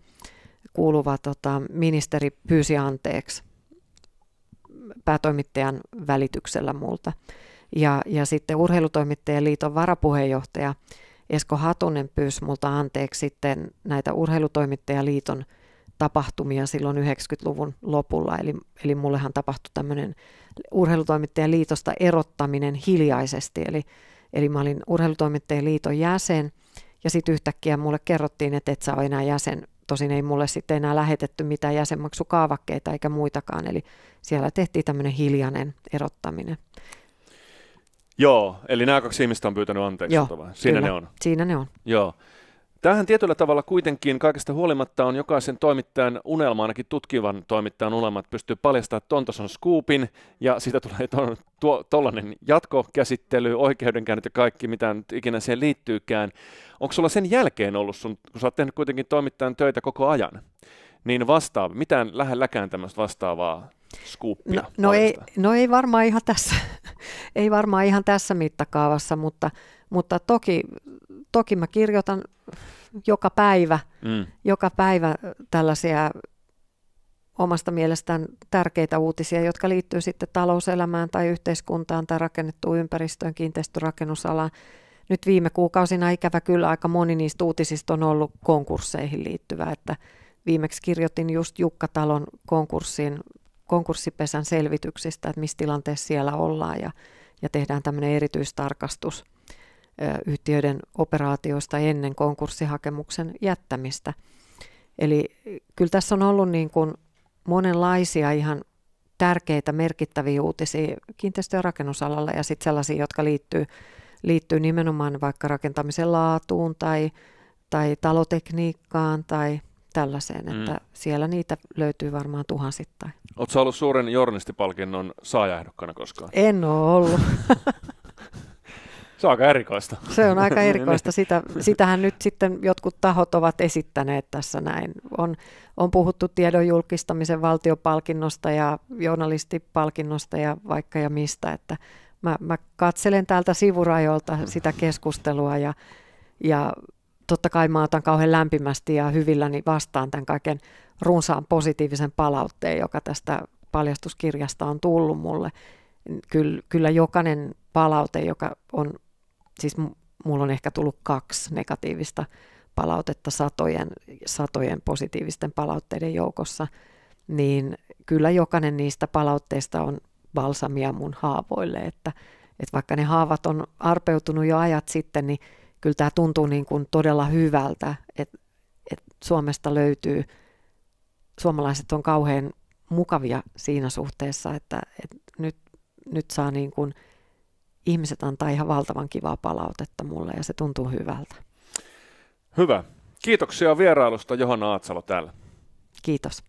kuuluva tota, ministeri pyysi anteeksi päätoimittajan välityksellä multa. Ja, ja sitten urheilutoimittajien liiton varapuheenjohtaja Esko Hatunen pyysi multa anteeksi sitten näitä urheilutoimittajaliiton tapahtumia silloin 90-luvun lopulla. Eli, eli mullehan tapahtui tämmöinen urheilutoimittajien liitosta erottaminen hiljaisesti. Eli, eli mä olin urheilutoimittajan liiton jäsen ja sitten yhtäkkiä mulle kerrottiin, että et sä ole enää jäsen. Tosin ei mulle sitten enää lähetetty mitään jäsenmaksukaavakkeita eikä muitakaan. Eli siellä tehtiin tämmöinen hiljainen erottaminen. Joo, eli nämä kaksi ihmistä on pyytänyt anteeksi. Joo, Siinä kyllä, ne on. Siinä ne on. Joo. Tähän tietyllä tavalla kuitenkin kaikesta huolimatta on jokaisen toimittajan unelma, ainakin tutkivan toimittajan unelma, että pystyy paljastamaan Tontoson skuupin ja siitä tulee tuollainen to, jatkokäsittely, oikeudenkäynnit ja kaikki, mitä nyt ikinä siihen liittyykään. Onko sulla sen jälkeen ollut sun, kun sä oot tehnyt kuitenkin toimittajan töitä koko ajan, niin vastaava, mitään lähelläkään tämmöistä vastaavaa skuuppia? No, no, ei, no ei varmaan ihan tässä, ei varmaan ihan tässä mittakaavassa, mutta, mutta toki, toki mä kirjoitan joka päivä, mm. joka päivä tällaisia omasta mielestään tärkeitä uutisia, jotka liittyy sitten talouselämään tai yhteiskuntaan tai rakennettuun ympäristöön, kiinteistörakennusalaan. Nyt viime kuukausina ikävä kyllä aika moni niistä uutisista on ollut konkursseihin liittyvä, että viimeksi kirjoitin just Jukkatalon konkurssiin konkurssipesän selvityksistä, että missä tilanteessa siellä ollaan ja, ja tehdään tämmöinen erityistarkastus yhtiöiden operaatioista ennen konkurssihakemuksen jättämistä. Eli kyllä tässä on ollut niin kuin monenlaisia ihan tärkeitä, merkittäviä uutisia kiinteistö- ja rakennusalalla ja sitten sellaisia, jotka liittyy, liittyy nimenomaan vaikka rakentamisen laatuun tai, tai talotekniikkaan tai tällaiseen, mm. että siellä niitä löytyy varmaan tuhansittain. Oletko ollut suuren journalistipalkinnon saajahdokkana koskaan? En ole ollut. Se on aika erikoista. Se on aika niin, niin. erikoista. Sitä, sitähän nyt sitten jotkut tahot ovat esittäneet tässä näin. On, on puhuttu tiedon julkistamisen valtiopalkinnosta ja journalistipalkinnosta ja vaikka ja mistä. Että mä, mä katselen täältä sivurajoilta sitä keskustelua ja, ja totta kai mä otan kauhean lämpimästi ja hyvilläni vastaan tämän kaiken runsaan positiivisen palautteen, joka tästä paljastuskirjasta on tullut mulle. Kyllä, kyllä jokainen palaute, joka on, siis mulla on ehkä tullut kaksi negatiivista palautetta satojen, satojen positiivisten palautteiden joukossa, niin kyllä jokainen niistä palautteista on balsamia mun haavoille, että, että vaikka ne haavat on arpeutunut jo ajat sitten, niin kyllä tämä tuntuu niin kuin todella hyvältä, että, että Suomesta löytyy, suomalaiset on kauhean mukavia siinä suhteessa, että, että nyt, nyt saa niin kuin, ihmiset antaa ihan valtavan kivaa palautetta mulle ja se tuntuu hyvältä. Hyvä. Kiitoksia vierailusta Johanna Aatsalo täällä. Kiitos.